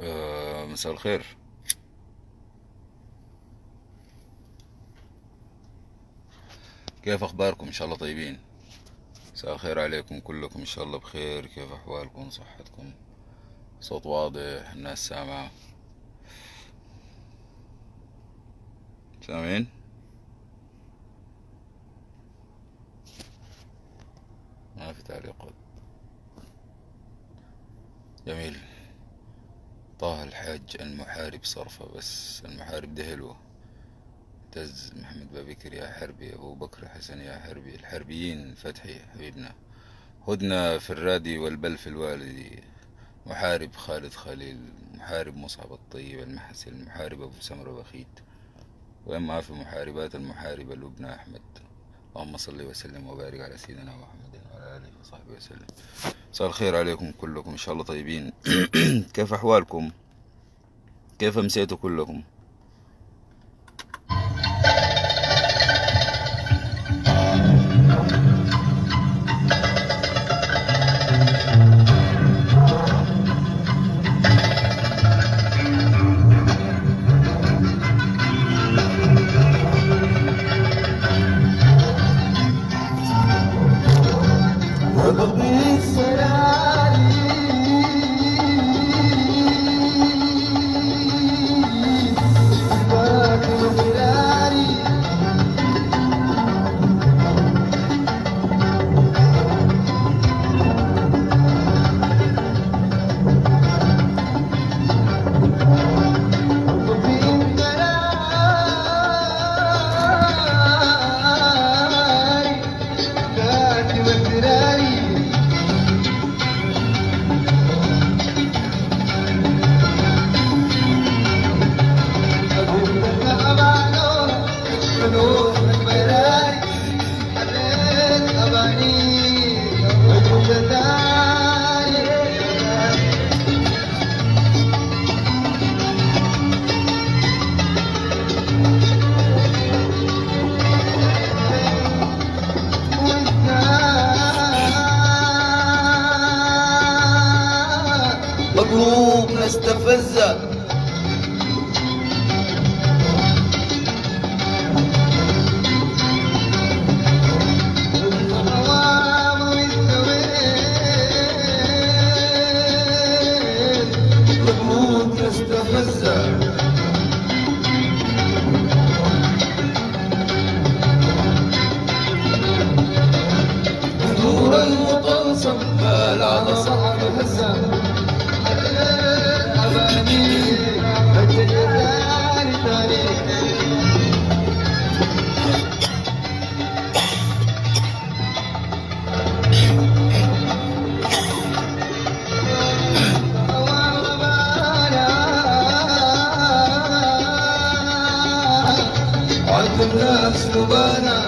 آه، مساء الخير كيف اخباركم ان شاء الله طيبين مساء الخير عليكم كلكم ان شاء الله بخير كيف احوالكم صحتكم صوت واضح الناس سامعه سامعين ما في تعليقات جميل طه الحاج المحارب صرفة بس المحارب ده حلوة تز محمد بابكر يا حربي أبو بكر حسن يا حربي الحربيين فتحي حبيبنا هدنا في الرادي والبل في الوالدي محارب خالد خليل محارب مصعب الطيب المحسن المحارب أبو سمر بخيت وإما في محاربات المحاربة لبنى أحمد اللهم صل وسلم وبارك على سيدنا محمد صاحبي وسلم مساء الخير عليكم كلكم إن شاء الله طيبين كيف أحوالكم كيف مسيتوا كلكم Ramdas Mubarak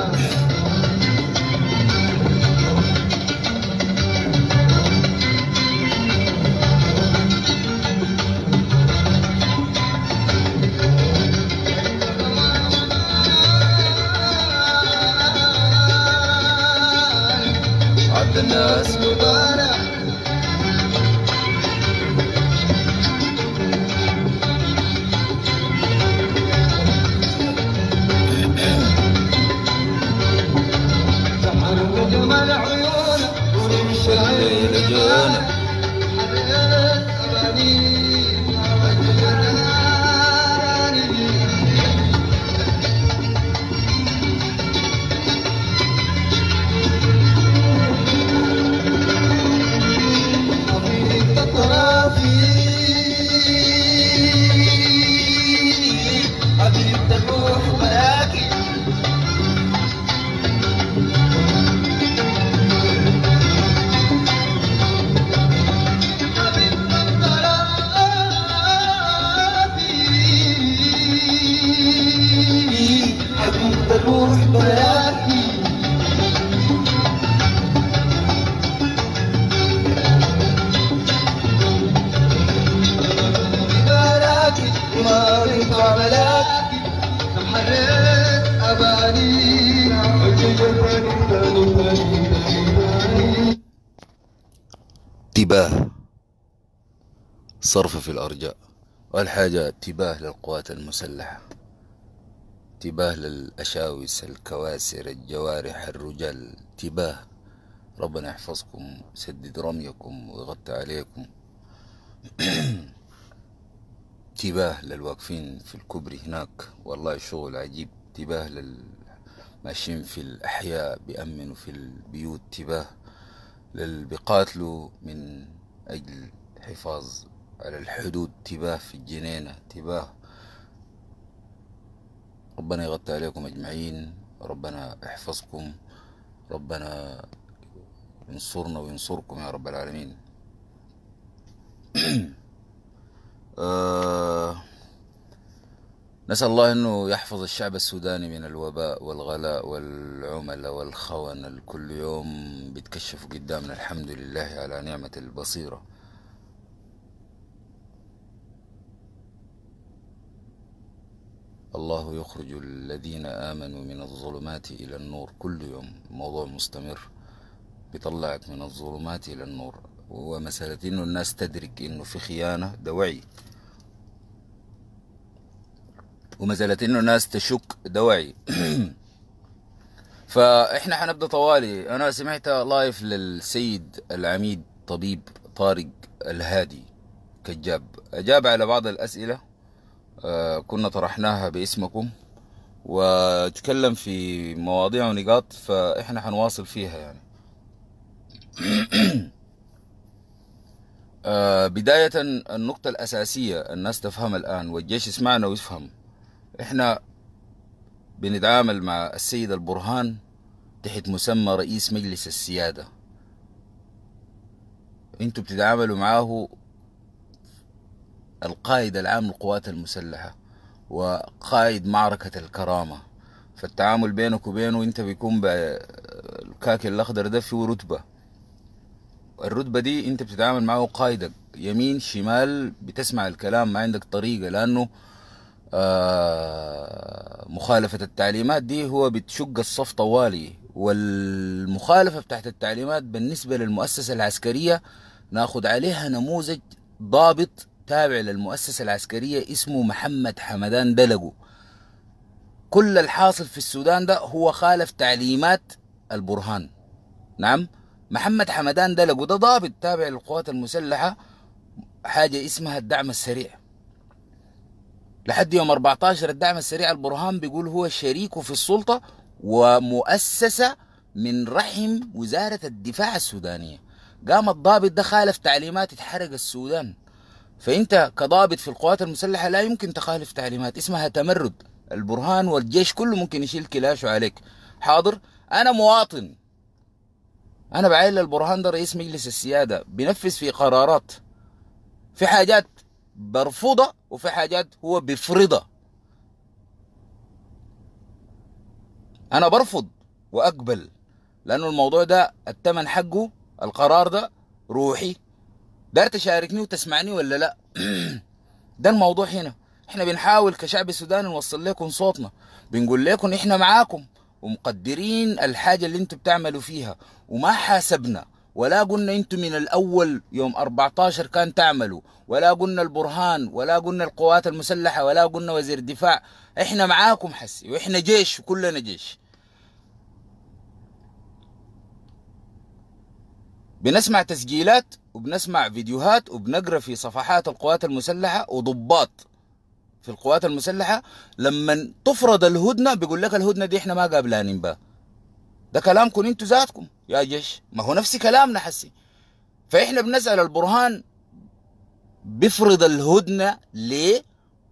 انتباه صرف في الأرجاء والحاجة انتباه للقوات المسلحة انتباه للأشاوس الكواسر الجوارح الرجال انتباه ربنا يحفظكم سدد رميكم ويغطي عليكم انتباه للواقفين في الكبري هناك والله شغل عجيب انتباه للماشيين في الأحياء بيأمنوا في البيوت انتباه اللي بيقاتلوا من أجل الحفاظ على الحدود تباه في الجنينة تباه ربنا يغطي عليكم أجمعين ربنا يحفظكم ربنا ينصرنا وينصركم يا رب العالمين آه نسأل الله أنه يحفظ الشعب السوداني من الوباء والغلاء والعملاء والخونة كل يوم بيتكشفوا قدامنا الحمد لله على نعمة البصيرة الله يخرج الذين آمنوا من الظلمات إلى النور كل يوم موضوع مستمر بيطلعك من الظلمات إلى النور ومسألة إنه الناس تدرك إنه في خيانة ده وعي وما زالت انه ناس تشك دواعي فاحنا حنبدا طوالي انا سمعت لايف للسيد العميد طبيب طارق الهادي كجاب اجاب على بعض الاسئله آه، كنا طرحناها باسمكم وتكلم في مواضيع ونقاط فاحنا حنواصل فيها يعني آه، بداية النقطة الأساسية الناس تفهم الآن والجيش يسمعنا ويفهم احنا بنتعامل مع السيد البرهان تحت مسمى رئيس مجلس السيادة انتوا بتتعاملوا معاه القائد العام للقوات المسلحة وقائد معركة الكرامة فالتعامل بينك وبينه انت بيكون بالكاكي الاخضر ده فيه رتبة الرتبة دي انت بتتعامل معاه قائدك يمين شمال بتسمع الكلام ما عندك طريقة لانه آه، مخالفة التعليمات دي هو بتشق الصف طوالي والمخالفة بتاعت التعليمات بالنسبة للمؤسسة العسكرية ناخد عليها نموذج ضابط تابع للمؤسسة العسكرية اسمه محمد حمدان دلقو كل الحاصل في السودان ده هو خالف تعليمات البرهان نعم محمد حمدان دلقو ده ضابط تابع للقوات المسلحة حاجة اسمها الدعم السريع لحد يوم 14 الدعم السريع البرهان بيقول هو شريك في السلطة ومؤسسة من رحم وزارة الدفاع السودانية قام الضابط ده خالف تعليمات اتحرق السودان فانت كضابط في القوات المسلحة لا يمكن تخالف تعليمات اسمها تمرد البرهان والجيش كله ممكن يشيل كلاشه عليك حاضر انا مواطن انا بعين البرهان ده رئيس مجلس السيادة بنفذ في قرارات في حاجات برفضها وفي حاجات هو بيفرضها انا برفض واقبل لانه الموضوع ده الثمن حقه القرار ده روحي دار تشاركني وتسمعني ولا لا ده الموضوع هنا احنا بنحاول كشعب السودان نوصل لكم صوتنا بنقول لكم احنا معاكم ومقدرين الحاجه اللي انتوا بتعملوا فيها وما حاسبنا ولا قلنا انتم من الاول يوم 14 كان تعملوا ولا قلنا البرهان ولا قلنا القوات المسلحه ولا قلنا وزير الدفاع احنا معاكم حسي واحنا جيش وكلنا جيش بنسمع تسجيلات وبنسمع فيديوهات وبنقرا في صفحات القوات المسلحه وضباط في القوات المسلحه لما تفرض الهدنه بيقول لك الهدنه دي احنا ما قابلانين بها ده كلامكم انتوا ذاتكم يا جيش ما هو نفس كلامنا حسي فإحنا بنسأل البرهان بيفرض الهدنة ليه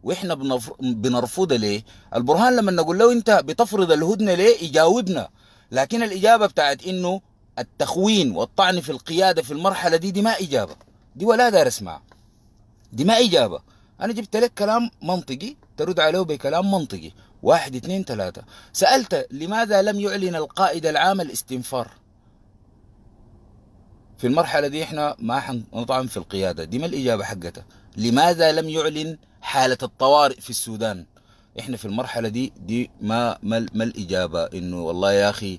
وإحنا بنرفضها ليه البرهان لما نقول له أنت بتفرض الهدنة ليه يجاوبنا لكن الإجابة بتاعت إنه التخوين والطعن في القيادة في المرحلة دي دي ما إجابة دي ولا دار اسمع دي ما إجابة أنا جبت لك كلام منطقي ترد عليه بكلام منطقي واحد اثنين ثلاثة سألت لماذا لم يعلن القائد العام الاستنفار في المرحلة دي احنا ما حنطعن في القيادة دي ما الإجابة حقتها لماذا لم يعلن حالة الطوارئ في السودان احنا في المرحلة دي دي ما ما, ما الإجابة إنه والله يا أخي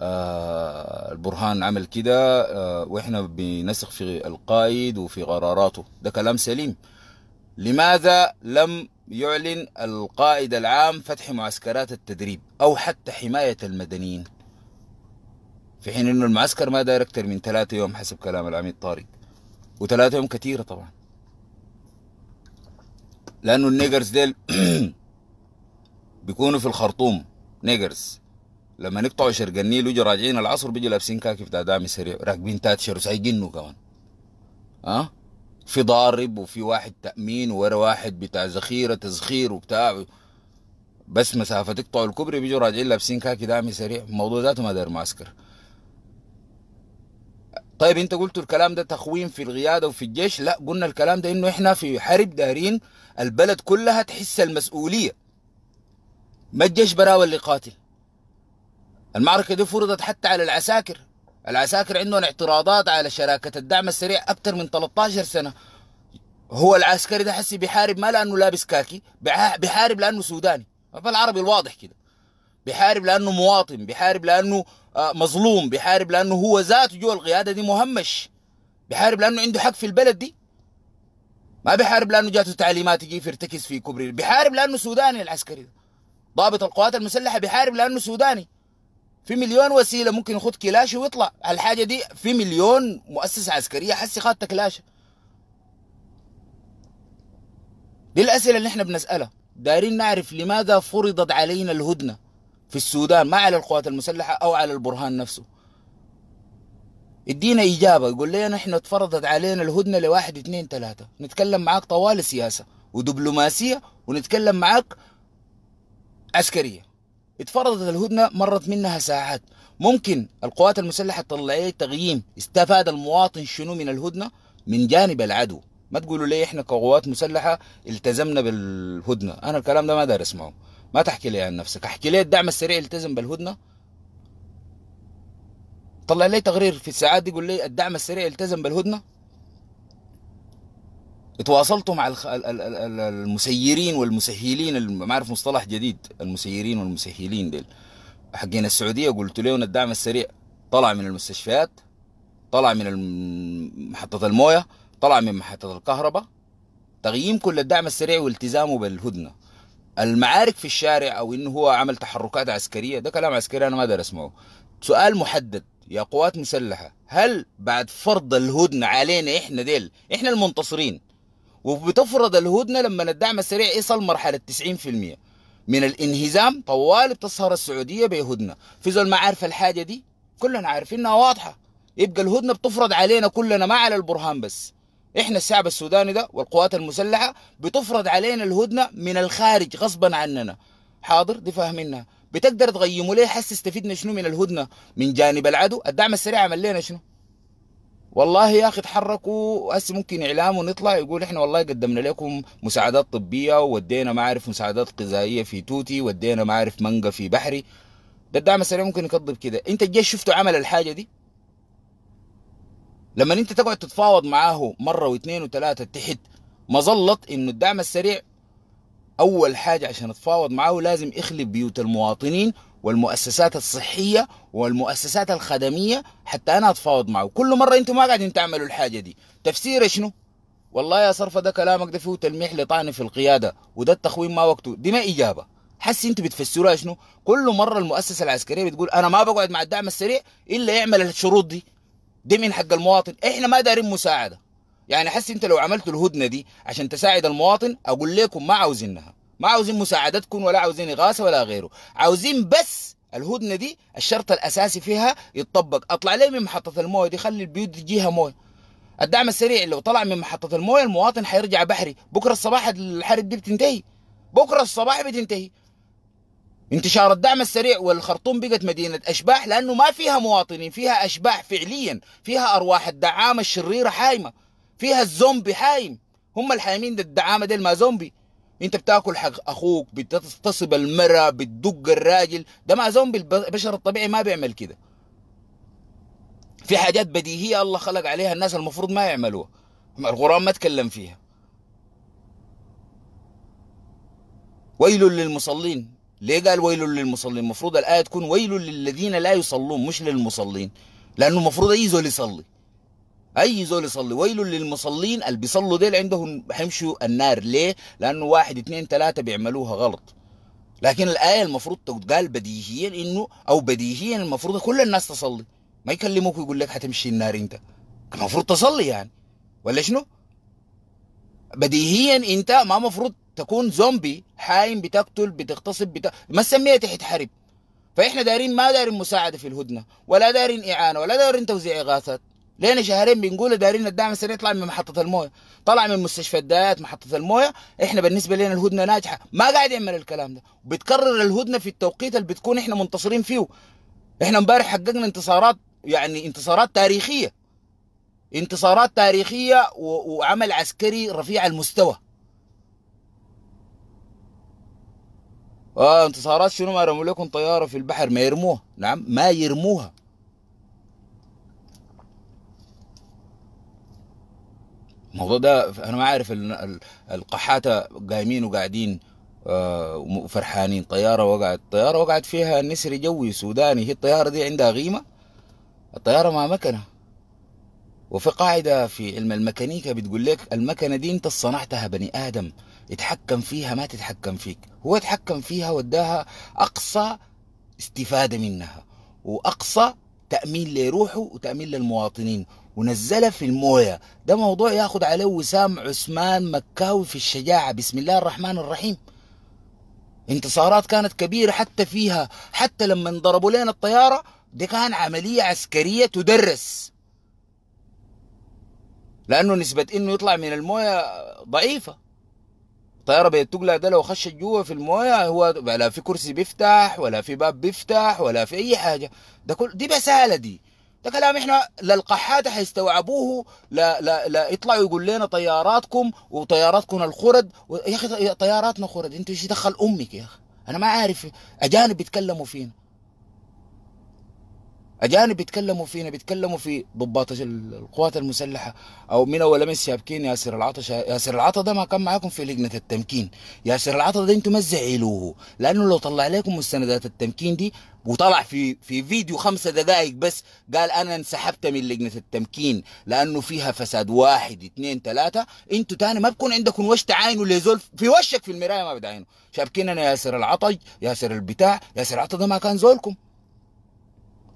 آه البرهان عمل كده آه واحنا بنسخ في القائد وفي قراراته ده كلام سليم لماذا لم يعلن القائد العام فتح معسكرات التدريب او حتى حمايه المدنيين في حين انه المعسكر ما داير اكثر من ثلاثة يوم حسب كلام العميد طارق وثلاثة يوم كثيرة طبعا لانه النيجرز ديل بيكونوا في الخرطوم نيجرز لما نقطعوا شرق النيل ويجوا راجعين العصر بيجوا لابسين كاكي بتاع سريع راكبين تاتشر وسايقينه كمان ها أه؟ في ضارب وفي واحد تامين ورا واحد بتاع ذخيره تزخير وبتاع بس مسافه تقطعوا الكوبري بيجوا راجعين لابسين كاكي دامي سريع الموضوع ذاته ما داير معسكر طيب انت قلت الكلام ده تخوين في القياده وفي الجيش لا قلنا الكلام ده انه احنا في حرب دارين البلد كلها تحس المسؤوليه ما الجيش برا اللي قاتل المعركه دي فرضت حتى على العساكر العساكر عندهم اعتراضات على شراكه الدعم السريع اكثر من 13 سنه هو العسكري ده حسي بيحارب ما لانه لابس كاكي بيحارب لانه سوداني فالعربي الواضح كده بيحارب لانه مواطن بيحارب لانه آه، مظلوم بيحارب لانه هو ذاته جوا القياده دي مهمش بيحارب لانه عنده حق في البلد دي ما بيحارب لانه جاته تعليمات يجي يرتكز في كوبري بيحارب لانه سوداني العسكري ده ضابط القوات المسلحه بيحارب لانه سوداني في مليون وسيله ممكن يخد كلاش ويطلع الحاجه دي في مليون مؤسسه عسكريه حسي خدت كلاشه دي الاسئله اللي احنا بنسالها دايرين نعرف لماذا فرضت علينا الهدنه في السودان ما على القوات المسلحة أو على البرهان نفسه ادينا إجابة يقول لي نحن اتفرضت علينا الهدنة لواحد اثنين ثلاثة نتكلم معاك طوال سياسة ودبلوماسية ونتكلم معاك عسكرية اتفرضت الهدنة مرت منها ساعات ممكن القوات المسلحة تطلع تقييم استفاد المواطن شنو من الهدنة من جانب العدو ما تقولوا لي احنا كقوات مسلحة التزمنا بالهدنة انا الكلام ده ما دار اسمعه ما تحكي لي عن نفسك احكي لي الدعم السريع يلتزم بالهدنه طلع لي تقرير في الساعات دي يقول لي الدعم السريع يلتزم بالهدنه تواصلتوا مع المسيرين والمسهلين ما اعرف مصطلح جديد المسيرين والمسهلين ديل حقين السعوديه قلت لهم الدعم السريع طلع من المستشفيات طلع من محطه المويه طلع من محطه الكهرباء تقييمكم للدعم السريع والتزامه بالهدنه المعارك في الشارع او انه هو عمل تحركات عسكريه ده كلام عسكري انا ما اقدر اسمعه سؤال محدد يا قوات مسلحه هل بعد فرض الهدنه علينا احنا ديل احنا المنتصرين وبتفرض الهدنه لما الدعم السريع يصل مرحله 90% من الانهزام طوال بتسهر السعوديه بهدنه في زول ما عارف الحاجه دي كلنا عارفينها واضحه يبقى الهدنه بتفرض علينا كلنا ما على البرهان بس احنا الشعب السوداني ده والقوات المسلحه بتفرض علينا الهدنه من الخارج غصبا عننا حاضر دي فاهمينها بتقدر تغيموا ليه حس استفدنا شنو من الهدنه من جانب العدو الدعم السريع عمل لنا شنو والله يا اخي اتحركوا هسه ممكن اعلام ونطلع يقول احنا والله قدمنا لكم مساعدات طبيه وودينا ما اعرف مساعدات غذائيه في توتي ودينا ما اعرف مانجا في بحري ده الدعم السريع ممكن يكذب كده انت الجيش شفته عمل الحاجه دي لما انت تقعد تتفاوض معاه مره واثنين وثلاثه تحت مظله انه الدعم السريع اول حاجه عشان تتفاوض معاه لازم اخلي بيوت المواطنين والمؤسسات الصحيه والمؤسسات الخدميه حتى انا اتفاوض معه كل مره انتم ما قاعدين تعملوا الحاجه دي تفسير شنو والله يا صرفه ده كلامك ده فيه تلميح لطعن في القياده وده التخوين ما وقته دي ما اجابه حس انتوا بتفسروها شنو كل مره المؤسسه العسكريه بتقول انا ما بقعد مع الدعم السريع الا يعمل الشروط دي دي من حق المواطن احنا ما دارين مساعده يعني حس انت لو عملت الهدنه دي عشان تساعد المواطن اقول لكم ما عاوزينها ما عاوزين مساعدتكم ولا عاوزين اغاثه ولا غيره عاوزين بس الهدنه دي الشرط الاساسي فيها يتطبق اطلع ليه من محطه المويه دي خلي البيوت تجيها مويه الدعم السريع لو طلع من محطه المويه المواطن حيرجع بحري بكره الصباح الحرب دي بتنتهي بكره الصباح بتنتهي انتشار الدعم السريع والخرطوم بقت مدينة أشباح لأنه ما فيها مواطنين فيها أشباح فعليا فيها أرواح الدعامة الشريرة حايمة فيها الزومبي حايم هم الحايمين ده الدعامة ديل ما زومبي انت بتاكل حق اخوك بتغتصب المرأة بتدق الراجل ده ما زومبي البشر الطبيعي ما بيعمل كده في حاجات بديهية الله خلق عليها الناس المفروض ما يعملوها القرآن ما تكلم فيها ويل للمصلين ليه قال ويل للمصلين المفروض الايه تكون ويل للذين لا يصلون مش للمصلين لانه المفروض اي زول يصلي اي زول يصلي ويل للمصلين اللي بيصلوا ديل عندهم حيمشوا النار ليه لانه واحد اثنين ثلاثه بيعملوها غلط لكن الايه المفروض تقال بديهيا انه او بديهيا المفروض كل الناس تصلي ما يكلموك ويقول لك حتمشي النار انت المفروض تصلي يعني ولا شنو بديهيا انت ما مفروض تكون زومبي حايم بتقتل بتغتصب بت... ما تحت حرب فاحنا دايرين ما دايرين مساعده في الهدنه ولا دايرين اعانه ولا دايرين توزيع اغاثات لينا شهرين بنقول دايرين الدعم السريع يطلع من محطه المويه طلع من مستشفى الدايات محطه المويه احنا بالنسبه لنا الهدنه ناجحه ما قاعد يعمل الكلام ده بتكرر الهدنه في التوقيت اللي بتكون احنا منتصرين فيه احنا امبارح حققنا انتصارات يعني انتصارات تاريخيه انتصارات تاريخيه وعمل عسكري رفيع المستوى آه انتصارات شنو ما رموا لكم طيارة في البحر ما يرموها نعم ما يرموها الموضوع ده انا ما عارف القحاتة قايمين وقاعدين آه، وفرحانين طيارة وقعت طيارة وقعت فيها نسر جوي سوداني هي الطيارة دي عندها غيمة الطيارة ما مكنة وفي قاعدة في علم الميكانيكا بتقول لك المكنة دي انت صنعتها بني آدم يتحكم فيها ما تتحكم فيك هو اتحكم فيها وداها أقصى استفادة منها وأقصى تأمين لروحه وتأمين للمواطنين ونزلها في المويه ده موضوع ياخد عليه وسام عثمان مكاوي في الشجاعه بسم الله الرحمن الرحيم انتصارات كانت كبيره حتى فيها حتى لما انضربوا لنا الطياره دي كان عمليه عسكريه تدرس لانه نسبه انه يطلع من المويه ضعيفه الطياره بتقلع ده لو خشت جوه في المويه هو لا في كرسي بيفتح ولا في باب بيفتح ولا في اي حاجه ده كل دي بساله دي ده كلام احنا للقحات حيستوعبوه لا لا لا يطلعوا يقول لنا طياراتكم وطياراتكم الخرد و... يا اخي طياراتنا خرد انتوا ايش دخل امك يا اخي انا ما عارف اجانب بيتكلموا فينا اجانب بيتكلموا فينا بيتكلموا في ضباط القوات المسلحه او من اول امس شابكين ياسر العطش ياسر العطا ده ما كان معاكم في لجنه التمكين ياسر العطا ده انتم ما تزعلوه لانه لو طلع عليكم مستندات التمكين دي وطلع في في فيديو خمسة دقائق بس قال انا انسحبت من لجنه التمكين لانه فيها فساد واحد اثنين ثلاثه انتوا تاني ما بكون عندكم وش تعاينوا لزول في وشك في المرايه ما بدعينه شابكين انا ياسر العطج ياسر البتاع ياسر العطا ده ما كان زولكم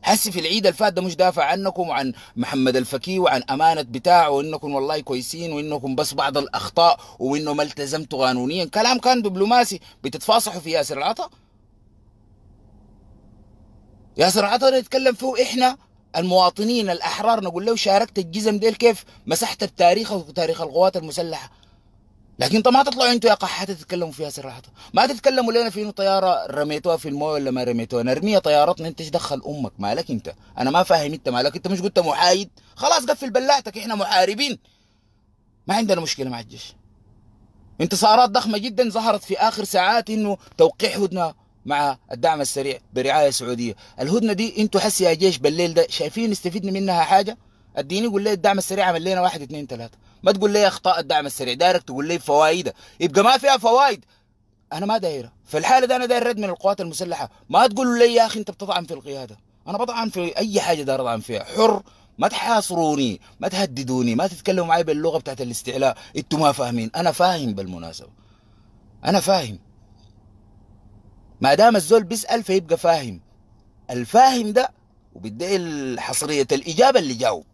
حس في العيد الفات ده مش دافع عنكم وعن محمد الفكي وعن امانه بتاعه وانكم والله كويسين وانكم بس بعض الاخطاء وانه ما التزمتوا قانونيا كلام كان دبلوماسي بتتفاصحوا في ياسر العطا ياسر العطا نتكلم فيه احنا المواطنين الاحرار نقول له شاركت الجزم ديل كيف مسحت التاريخ وتاريخ القوات المسلحه لكن انت ما تطلعوا انتوا يا قحات تتكلموا فيها صراحه ما تتكلموا لنا في انه طياره رميتوها في المويه ولا ما رميتوها نرميها طيارتنا انت ايش دخل امك مالك انت انا ما فاهم انت مالك انت مش قلت محايد خلاص قفل بلاتك احنا محاربين ما عندنا مشكله مع الجيش انتصارات ضخمه جدا ظهرت في اخر ساعات انه توقيع هدنه مع الدعم السريع برعايه سعوديه الهدنه دي انتوا حس يا جيش بالليل ده شايفين نستفيد منها حاجه اديني قول لي الدعم السريع عمل لنا واحد اثنين ثلاثه ما تقول لي اخطاء الدعم السريع دايركت تقول لي فوائده يبقى ما فيها فوائد انا ما دايره في الحاله دي انا داير رد من القوات المسلحه ما تقول لي يا اخي انت بتطعن في القياده انا بطعن في اي حاجه داير اطعن فيها حر ما تحاصروني ما تهددوني ما تتكلموا معي باللغه بتاعت الاستعلاء انتوا ما فاهمين انا فاهم بالمناسبه انا فاهم ما دام الزول بيسال فيبقى فاهم الفاهم ده وبدي حصريه الاجابه اللي جاوب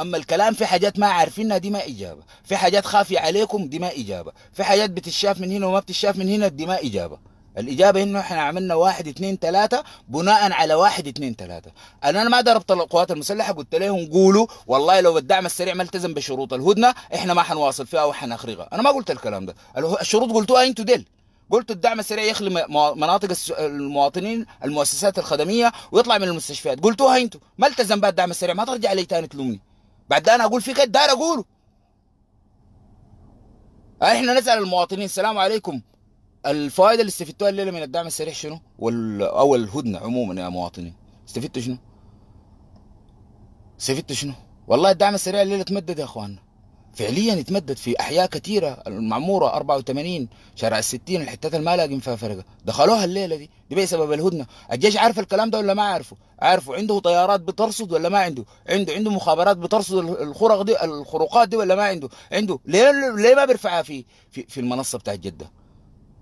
اما الكلام في حاجات ما عارفينها دي ما اجابه في حاجات خافيه عليكم دي ما اجابه في حاجات بتتشاف من هنا وما بتتشاف من هنا دي ما اجابه الإجابة إنه إحنا عملنا واحد اثنين ثلاثة بناء على واحد اثنين ثلاثة أنا ما ضربت القوات المسلحة قلت لهم قولوا والله لو الدعم السريع ما التزم بشروط الهدنة إحنا ما حنواصل فيها وحنخرقها أنا ما قلت الكلام ده الشروط قلتوها أنتوا ديل قلت الدعم السريع يخلي مناطق المواطنين المؤسسات الخدمية ويطلع من المستشفيات قلتوها أنتوا ما التزم بها الدعم السريع ما ترجع لي تاني تلومني بعد ده انا في فيك داير اقوله يعني احنا نسال المواطنين السلام عليكم الفوائد اللي استفدتوها الليله من الدعم السريع شنو وال... او الهدنه عموما يا مواطنين استفدتوا شنو استفدتوا شنو والله الدعم السريع الليله تمدد يا اخواننا فعليا يتمدد في احياء كثيره المعموره 84 شارع ال 60 الحتات اللي ما لاقين فيها فرقه دخلوها الليله دي دي بسبب الهدنه الجيش عارف الكلام ده ولا ما عارفه عارفه عنده طيارات بترصد ولا ما عنده عنده عنده مخابرات بترصد الخرق دي الخروقات دي ولا ما عنده عنده ليه ليه ما بيرفعها في في, في المنصه بتاعت جده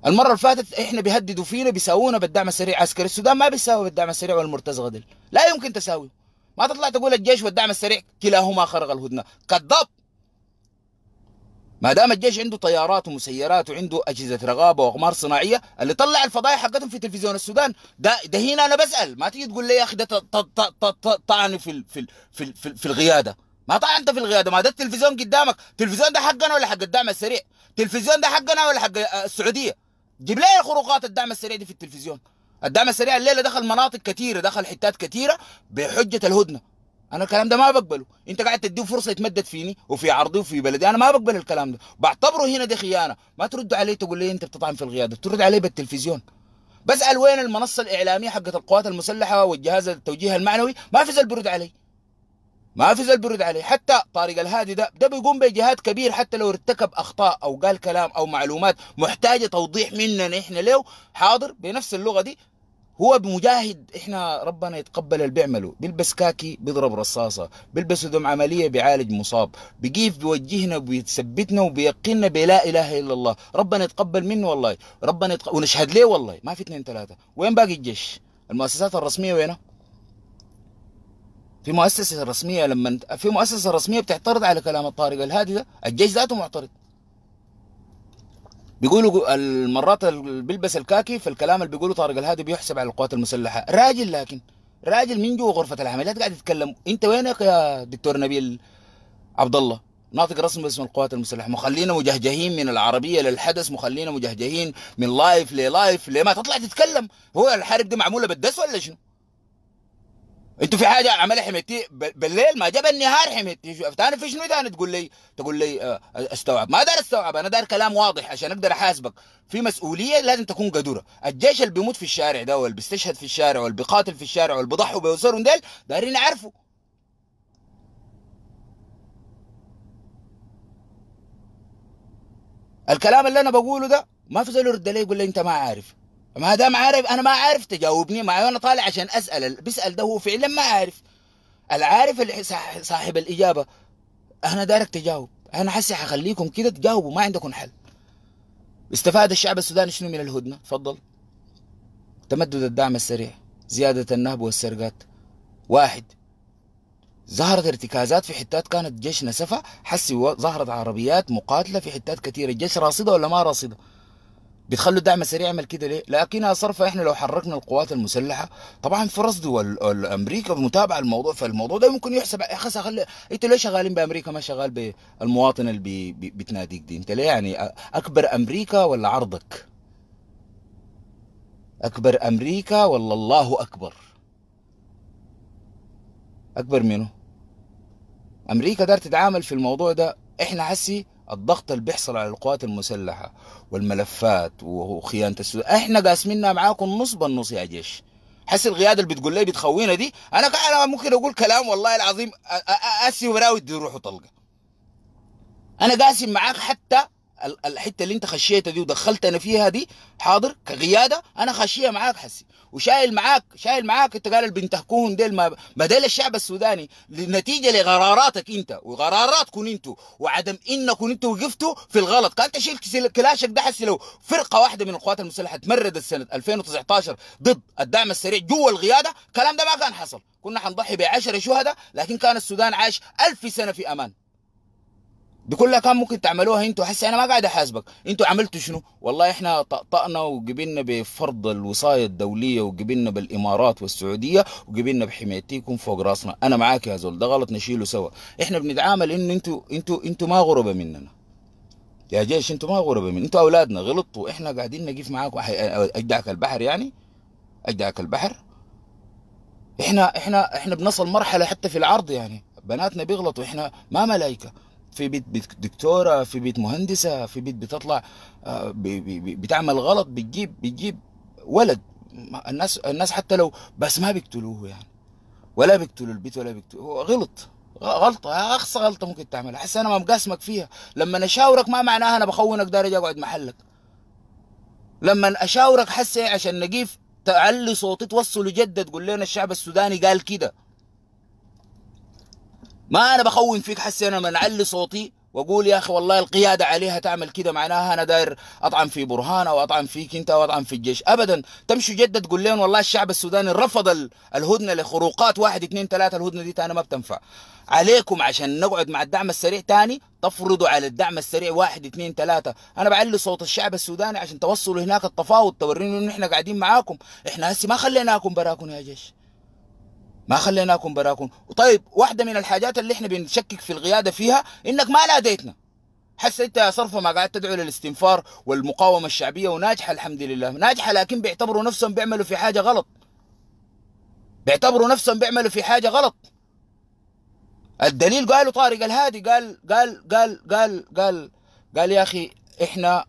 المره اللي فاتت احنا بيهددوا فينا بيساوونا بالدعم السريع عسكري السودان ما بيساوي بالدعم السريع والمرتزقه دي لا يمكن تساوي ما تطلع تقول الجيش والدعم السريع كلاهما خرق الهدنه كذاب ما دام الجيش عنده طيارات ومسيرات وعنده اجهزه رغابه واقمار صناعيه اللي طلع الفضايح حقتهم في تلفزيون السودان ده ده هنا انا بسال ما تيجي تقول لي يا اخي ده طعن في في في, في, في القياده ما طعنت في القياده ما ده التلفزيون قدامك التلفزيون ده حقنا ولا حق الدعم السريع التلفزيون ده حقنا ولا حق آه، السعوديه جيب لي خروقات الدعم السريع دي في التلفزيون الدعم السريع الليله دخل مناطق كثيره دخل حتات كثيره بحجه الهدنه انا الكلام ده ما بقبله انت قاعد تديه فرصه يتمدد فيني وفي عرضي وفي بلدي انا ما بقبل الكلام ده بعتبره هنا ده خيانه ما تردوا عليه تقول لي انت بتطعن في القياده ترد عليه بالتلفزيون بسال وين المنصه الاعلاميه حقت القوات المسلحه والجهاز التوجيه المعنوي ما في زل برد علي ما في زل برد عليه حتى طارق الهادي ده ده بيقوم بجهات كبير حتى لو ارتكب اخطاء او قال كلام او معلومات محتاجه توضيح مننا احنا له حاضر بنفس اللغه دي هو بمجاهد احنا ربنا يتقبل اللي بيعمله بيلبس كاكي بيضرب رصاصه بيلبس دم عمليه بيعالج مصاب بيجيف بيوجهنا وبيثبتنا وبيقنا بلا اله الا الله ربنا يتقبل منه والله ربنا يتقبل ونشهد ليه والله ما في اثنين ثلاثه وين باقي الجيش المؤسسات الرسميه وينها في مؤسسه رسميه لما في مؤسسه رسميه بتعترض على كلام الطارق الهادي ده الجيش ذاته معترض بيقولوا المرات اللي بيلبس الكاكي في الكلام اللي بيقوله طارق الهادي بيحسب على القوات المسلحه راجل لكن راجل من جوا غرفه العمليات قاعد يتكلم انت وينك يا دكتور نبيل عبد الله ناطق رسمي باسم القوات المسلحه مخلينا مجهجهين من العربيه للحدث مخلينا مجهجهين من لايف للايف لما تطلع تتكلم هو الحرب دي معموله بالدس ولا شنو انتوا في حاجه عملها حميتي بالليل ما جاب النهار حميتي ثاني في شنو ثاني تقول لي تقول لي آه، استوعب ما دار استوعب انا دار كلام واضح عشان اقدر احاسبك في مسؤوليه لازم تكون قدوره الجيش اللي بيموت في الشارع ده واللي بيستشهد في الشارع واللي بيقاتل في الشارع واللي بيضحوا بيوصلهم ديل دارين يعرفوا الكلام اللي انا بقوله ده ما في زول يرد علي يقول لي انت ما عارف ما دام عارف انا ما عارف تجاوبني معي وانا طالع عشان اسال بيسال ده هو فعلا ما عارف العارف اللي صاحب الاجابه انا دارك تجاوب انا حسي حخليكم كده تجاوبوا ما عندكم حل استفاد الشعب السوداني شنو من الهدنه تفضل تمدد الدعم السريع زياده النهب والسرقات واحد ظهرت ارتكازات في حتات كانت جيش نسفها حسي ظهرت عربيات مقاتله في حتات كثيره الجيش راصده ولا ما راصده بتخلوا الدعم السريع يعمل كده ليه؟ لكنها صرفة احنا لو حركنا القوات المسلحة طبعا فرص دول امريكا متابعة الموضوع فالموضوع ده ممكن يحسب يا اخي خلي أنت ليه شغالين بامريكا ما شغال بالمواطن اللي بي... بي... بتناديك دي؟ انت ليه يعني اكبر امريكا ولا عرضك؟ اكبر امريكا ولا الله اكبر؟ اكبر منه؟ امريكا دار تتعامل في الموضوع ده احنا حسي الضغط اللي بيحصل على القوات المسلحه والملفات وخيانه السودان احنا قاسمينها معاكم نص بالنص يا جيش حس القياده اللي بتقول لي بتخوينا دي انا انا ممكن اقول كلام والله العظيم اسي وراوي دي روحه طلقه انا قاسم معاك حتى الحته اللي انت خشيتها دي ودخلتنا فيها دي حاضر كقياده انا خشيه معاك حسي وشايل معاك شايل معاك انت قال بنتهكون ديل ما ما ديل الشعب السوداني نتيجه لقراراتك انت وقراراتكم انتوا وعدم انكم انتوا وقفتوا في الغلط كان تشيل كلاشك ده حسي لو فرقه واحده من القوات المسلحه تمردت سنه 2019 ضد الدعم السريع جوا القياده الكلام ده ما كان حصل كنا حنضحي ب 10 شهداء لكن كان السودان عاش 1000 سنه في امان دي كلها كان ممكن تعملوها انتوا حس انا ما قاعد احاسبك انتوا عملتوا شنو والله احنا طقطقنا وقبلنا بفرض الوصايه الدوليه وقبلنا بالامارات والسعوديه وقبلنا بحمايتيكم فوق راسنا انا معاك يا زول ده غلط نشيله سوا احنا بنتعامل انه انتوا انتوا انتوا ما غربه مننا يا جيش انتوا ما غربه مننا انتوا اولادنا غلطتوا احنا قاعدين نقف معاكم اجدعك البحر يعني اجدعك البحر احنا احنا احنا بنصل مرحله حتى في العرض يعني بناتنا بيغلطوا احنا ما ملائكه في بيت دكتوره في بيت مهندسه في بيت بتطلع آه، بتعمل غلط بتجيب بتجيب ولد الناس الناس حتى لو بس ما بيقتلوه يعني ولا بيقتلوا البيت ولا بيقتلوا هو غلط غلطة أقصى غلطة ممكن تعملها حس أنا ما مقاسمك فيها لما نشاورك أشاورك ما معناها أنا بخونك درجه أقعد محلك لما أشاورك حس إيه؟ عشان نجيف تعلي صوتي توصل جدة تقول لنا الشعب السوداني قال كده ما انا بخون فيك حسي انا منعلي صوتي واقول يا اخي والله القياده عليها تعمل كده معناها انا داير اطعم في برهان او اطعم فيك انت او اطعم في الجيش ابدا تمشي جده تقول لهم والله الشعب السوداني رفض الهدنه لخروقات واحد اثنين ثلاثه الهدنه دي تاني ما بتنفع عليكم عشان نقعد مع الدعم السريع تاني تفرضوا على الدعم السريع واحد اثنين ثلاثة أنا بعلي صوت الشعب السوداني عشان توصلوا هناك التفاوض توريني إن إحنا قاعدين معاكم إحنا هسي ما خليناكم براكم يا جيش ما خليناكم براكم طيب واحدة من الحاجات اللي احنا بنشكك في القيادة فيها انك ما ناديتنا حسيت يا صرفه ما قاعد تدعو للاستنفار والمقاومه الشعبيه وناجحه الحمد لله ناجحه لكن بيعتبروا نفسهم بيعملوا في حاجه غلط بيعتبروا نفسهم بيعملوا في حاجه غلط الدليل قالوا طارق الهادي قال قال قال قال قال قال يا اخي احنا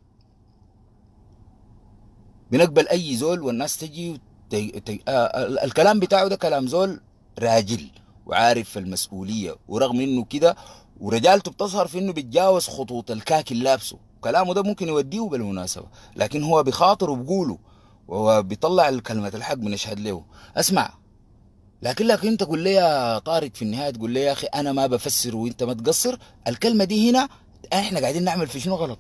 بنقبل اي زول والناس تجي آه الكلام بتاعه ده كلام زول راجل وعارف المسؤولية ورغم انه كده ورجالته بتظهر في انه بيتجاوز خطوط الكاك اللي لابسه كلامه ده ممكن يوديه بالمناسبة لكن هو بخاطر وبقوله وهو بيطلع الكلمة الحق بنشهد له اسمع لكن لك انت قول لي يا طارق في النهاية تقول لي يا اخي انا ما بفسر وانت ما تقصر الكلمة دي هنا احنا قاعدين نعمل في شنو غلط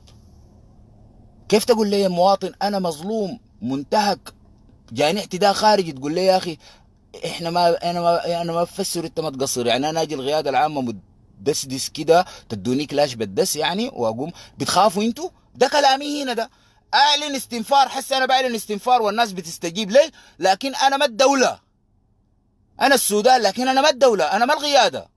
كيف تقول لي يا مواطن انا مظلوم منتهك جاني اعتداء خارجي تقول لي يا اخي احنا ما انا ما انا ما بفسر انت ما تقصر يعني انا اجي القياده العامه مدسدس كده تدوني كلاش بالدس يعني واقوم بتخافوا انتوا ده كلامي هنا ده اعلن استنفار حس انا بعلن استنفار والناس بتستجيب لي لكن انا ما الدوله انا السودان لكن انا ما الدوله انا ما القياده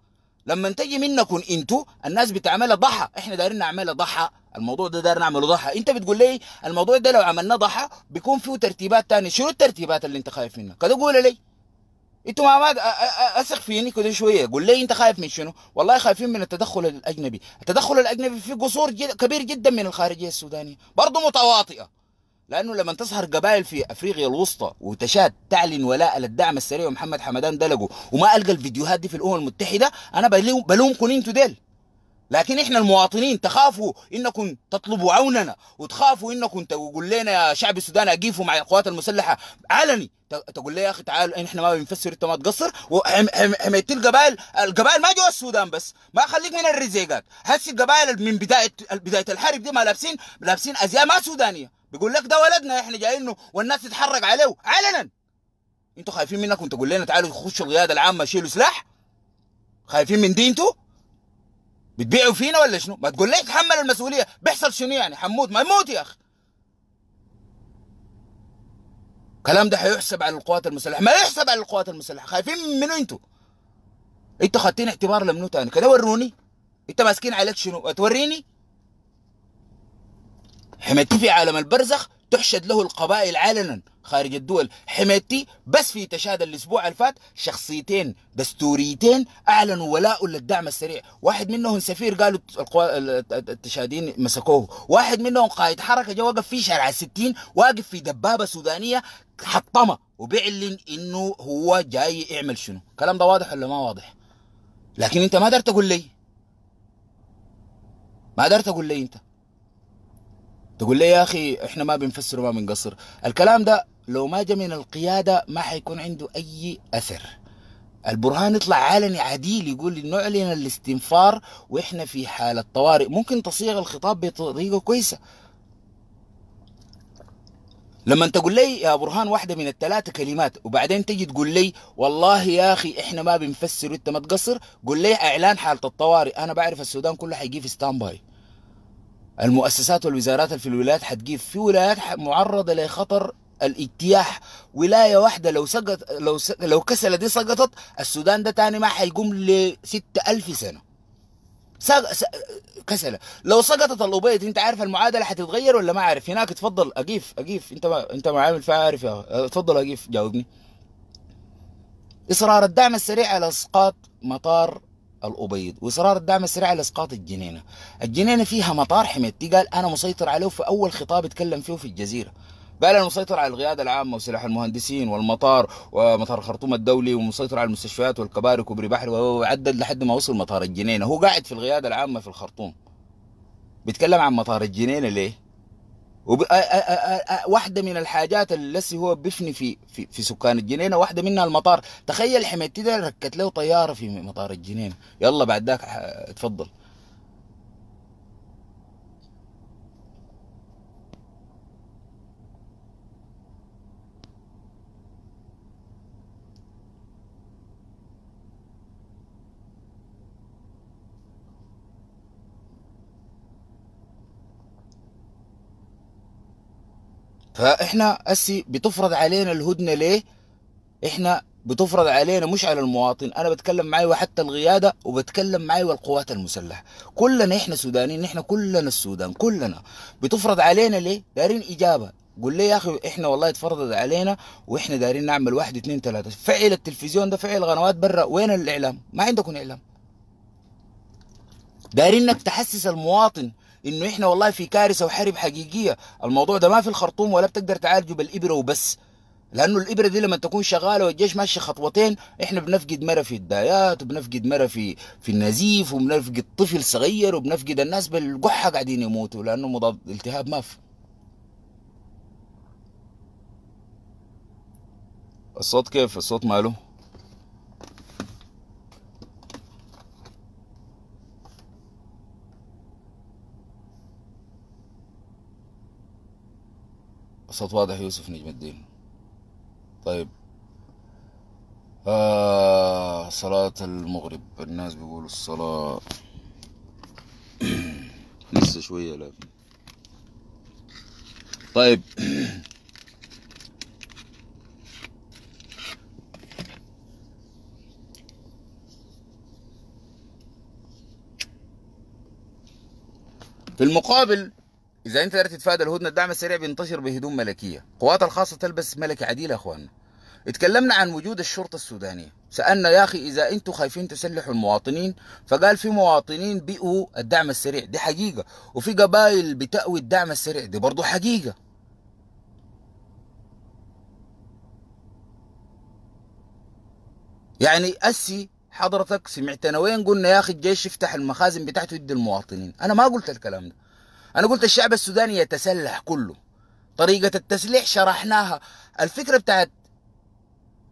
لما تجي منكم انتوا الناس بتعملها ضحى احنا دايرين نعملها ضحى الموضوع ده داير نعمله ضحى انت بتقول لي الموضوع ده لو عملناه ضحى بيكون فيه ترتيبات تانية شنو الترتيبات اللي انت خايف منها كده قول لي انتوا ما بعض اثق فيني كده شويه قول لي انت خايف من شنو؟ والله خايفين من التدخل الاجنبي، التدخل الاجنبي فيه قصور جد كبير جدا من الخارجيه السودانيه، برضه متواطئه. لانه لما تظهر قبائل في افريقيا الوسطى وتشاد تعلن ولاء للدعم السريع ومحمد حمدان دلقوا وما القى الفيديوهات دي في الامم المتحده انا بلومكم انتوا ديل لكن احنا المواطنين تخافوا انكم تطلبوا عوننا وتخافوا انكم تقول لنا يا شعب السودان اقيفوا مع القوات المسلحه علني تقول لي يا اخي تعال احنا ما بنفسر انت ما تقصر وحميت القبائل القبائل ما جوا السودان بس ما خليك من الرزيقات هسي القبائل من بدايه بدايه الحرب دي ما لابسين لابسين ازياء ما سودانيه بيقول لك ده ولدنا احنا جايينه والناس تتحرك عليه علنا انتوا خايفين منكم تقول لنا تعالوا خشوا القياده العامه شيلوا سلاح خايفين من دينتو بتبيعوا فينا ولا شنو ما تقول ليش تحمل المسؤوليه بيحصل شنو يعني حموت ما يموت يا اخي الكلام ده حيحسب على القوات المسلحه ما يحسب على القوات المسلحه خايفين منو انتوا انتوا خدتين اعتبار لمنو تاني كده وروني انت ماسكين عليك شنو توريني حمايتي في عالم البرزخ تحشد له القبائل علنا خارج الدول حميتي بس في تشادى الاسبوع الفات شخصيتين دستوريتين اعلنوا ولاء للدعم السريع واحد منهم سفير قالوا القوا... التشادين مسكوه واحد منهم قائد حركه جا وقف في شارع الستين واقف في دبابه سودانيه حطمه وبيعلن انه هو جاي يعمل شنو الكلام ده واضح ولا ما واضح لكن انت ما قدرت تقول لي ما قدرت تقول لي انت تقول لي يا اخي احنا ما بنفسر وما بنقصر الكلام ده لو ما جاء من القيادة ما حيكون عنده أي أثر البرهان يطلع علني عديل يقول نعلن الاستنفار وإحنا في حالة طوارئ ممكن تصيغ الخطاب بطريقة كويسة لما انت تقول لي يا برهان واحدة من الثلاثة كلمات وبعدين تجي تقول لي والله يا أخي إحنا ما بنفسر وإنت ما تقصر قول لي إعلان حالة الطوارئ أنا بعرف السودان كله حيجي في ستاند باي المؤسسات والوزارات في الولايات حتجيب في ولايات معرضة لخطر الاجتياح ولايه واحده لو سقط لو س... لو كسله دي سقطت السودان ده تاني ما حيقوم ل 6000 سنه ساق... س... كسله لو سقطت الابيض انت عارف المعادله حتتغير ولا ما عارف هناك اتفضل اقيف اقيف انت ما انت ما عامل فيها عارف يا أه، تفضل اقيف جاوبني اصرار الدعم السريع على اسقاط مطار الابيض واصرار الدعم السريع على اسقاط الجنينه الجنينه فيها مطار حميدتي قال انا مسيطر عليه في اول خطاب اتكلم فيه في الجزيره بل مسيطر على القيادة العامة وسلاح المهندسين والمطار ومطار الخرطوم الدولي ومسيطر على المستشفيات والكباري وكوبري بحر وعدد لحد ما وصل مطار الجنينة هو قاعد في القيادة العامة في الخرطوم بيتكلم عن مطار الجنينة ليه وب... أ... أ... أ... واحدة من الحاجات اللي هو بيفني في... في في سكان الجنينة واحدة منها المطار تخيل حميتي ده ركت له طيارة في مطار الجنينة يلا بعد ذاك اتفضل فاحنا اسي بتفرض علينا الهدنه ليه احنا بتفرض علينا مش على المواطن انا بتكلم معي وحتى القياده وبتكلم معي والقوات المسلحه كلنا احنا سودانيين احنا كلنا السودان كلنا بتفرض علينا ليه دارين اجابه قول لي يا اخي احنا والله اتفرضت علينا واحنا دايرين نعمل واحد اثنين ثلاثه، فعل التلفزيون ده فعل قنوات برا وين الاعلام ما عندكم اعلام دايرين انك تحسس المواطن انه احنا والله في كارثه وحرب حقيقيه الموضوع ده ما في الخرطوم ولا بتقدر تعالجه بالابره وبس لانه الابره دي لما تكون شغاله والجيش ماشي خطوتين احنا بنفقد مره في الدايات وبنفقد مره في في النزيف وبنفقد طفل صغير وبنفقد الناس بالقحه قاعدين يموتوا لانه مضاد التهاب ما في الصوت كيف الصوت ماله صوت واضح يوسف نجم الدين طيب آه صلاة المغرب الناس بيقولوا الصلاة لسه شوية لا طيب في المقابل اذا انت قدرت تتفادى الهدنه الدعم السريع بينتشر بهدوم ملكيه قوات الخاصه تلبس ملك عديل يا اخواننا اتكلمنا عن وجود الشرطه السودانيه سالنا يا اخي اذا انتم خايفين تسلحوا المواطنين فقال في مواطنين بيئوا الدعم السريع دي حقيقه وفي قبائل بتأوي الدعم السريع دي برضه حقيقه يعني اسي حضرتك سمعت انا وين قلنا يا اخي الجيش يفتح المخازن بتاعته يدي المواطنين انا ما قلت الكلام ده أنا قلت الشعب السوداني يتسلح كله طريقة التسليح شرحناها الفكرة بتاعت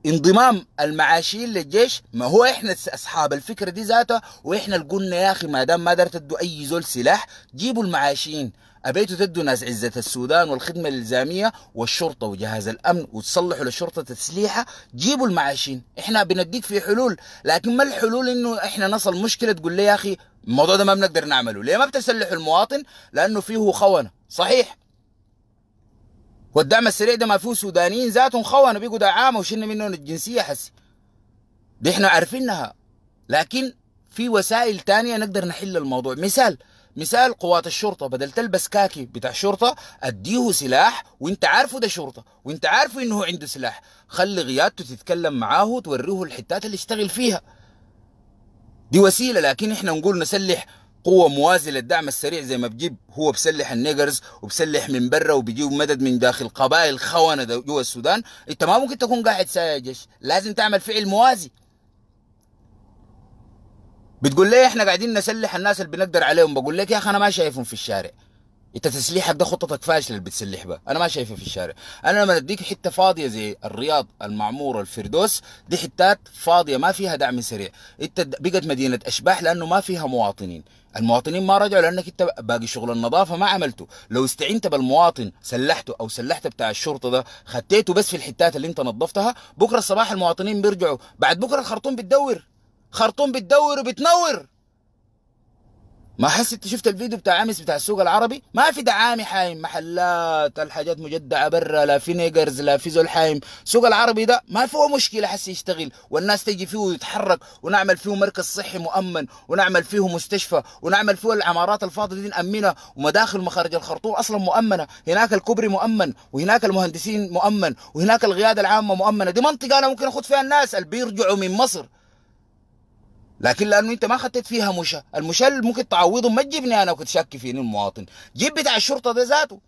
انضمام المعاشين للجيش ما هو احنا اصحاب الفكره دي ذاتها واحنا اللي قلنا يا اخي ما دام ما درت تدوا اي زول سلاح جيبوا المعاشين أبيتوا تدوا ناس عزة السودان والخدمة الإلزامية والشرطة وجهاز الأمن وتصلحوا للشرطة تسليحة جيبوا المعاشين إحنا بنديك في حلول لكن ما الحلول إنه إحنا نصل مشكلة تقول لي يا أخي الموضوع ده ما بنقدر نعمله ليه ما بتسلحوا المواطن لأنه فيه خونة صحيح والدعم السريع ده ما فيه سودانيين ذاتهم خونة بيقوا دعامة وشلنا منهم الجنسية حسي دي احنا عارفينها لكن في وسائل تانية نقدر نحل الموضوع مثال مثال قوات الشرطه بدل تلبس كاكي بتاع شرطه اديه سلاح وانت عارفه ده شرطه وانت عارفه انه عنده سلاح خلي غيادته تتكلم معاه وتوريه الحتات اللي يشتغل فيها دي وسيله لكن احنا نقول نسلح قوة موازية للدعم السريع زي ما بجيب هو بسلح النيجرز وبسلح من برا وبيجيب مدد من داخل قبائل خونة جوا السودان انت ما ممكن تكون قاعد سايجش جيش لازم تعمل فعل موازي بتقول لي احنا قاعدين نسلح الناس اللي بنقدر عليهم بقول لك يا اخي انا ما شايفهم في الشارع انت تسليحك ده خطتك فاشله اللي بتسلح بها انا ما شايفها في الشارع انا لما اديك حته فاضيه زي الرياض المعموره الفردوس دي حتات فاضيه ما فيها دعم سريع انت بقت مدينه اشباح لانه ما فيها مواطنين المواطنين ما رجعوا لانك انت باقي شغل النظافه ما عملته لو استعنت بالمواطن سلحته او سلحت بتاع الشرطه ده خديته بس في الحتات اللي انت نظفتها بكره الصباح المواطنين بيرجعوا بعد بكره الخرطوم بتدور خرطوم بتدور وبتنور ما حسيت شفت الفيديو بتاع امس بتاع السوق العربي ما في دعامي حايم محلات الحاجات مجدعه برا لا في نيجرز لا في زول حايم السوق العربي ده ما فيه مشكله حس يشتغل والناس تيجي فيه ويتحرك ونعمل فيه مركز صحي مؤمن ونعمل فيه مستشفى ونعمل فيه العمارات الفاضيه دي نامنها ومداخل مخارج الخرطوم اصلا مؤمنه هناك الكوبري مؤمن وهناك المهندسين مؤمن وهناك القياده العامه مؤمنه دي منطقه انا ممكن اخد فيها الناس اللي بيرجعوا من مصر لكن لانه انت ما خطيت فيها مشا المشا اللي ممكن تعوضه ما تجيبني انا كنت شاكي فيني المواطن جيب بتاع الشرطه ده ذاته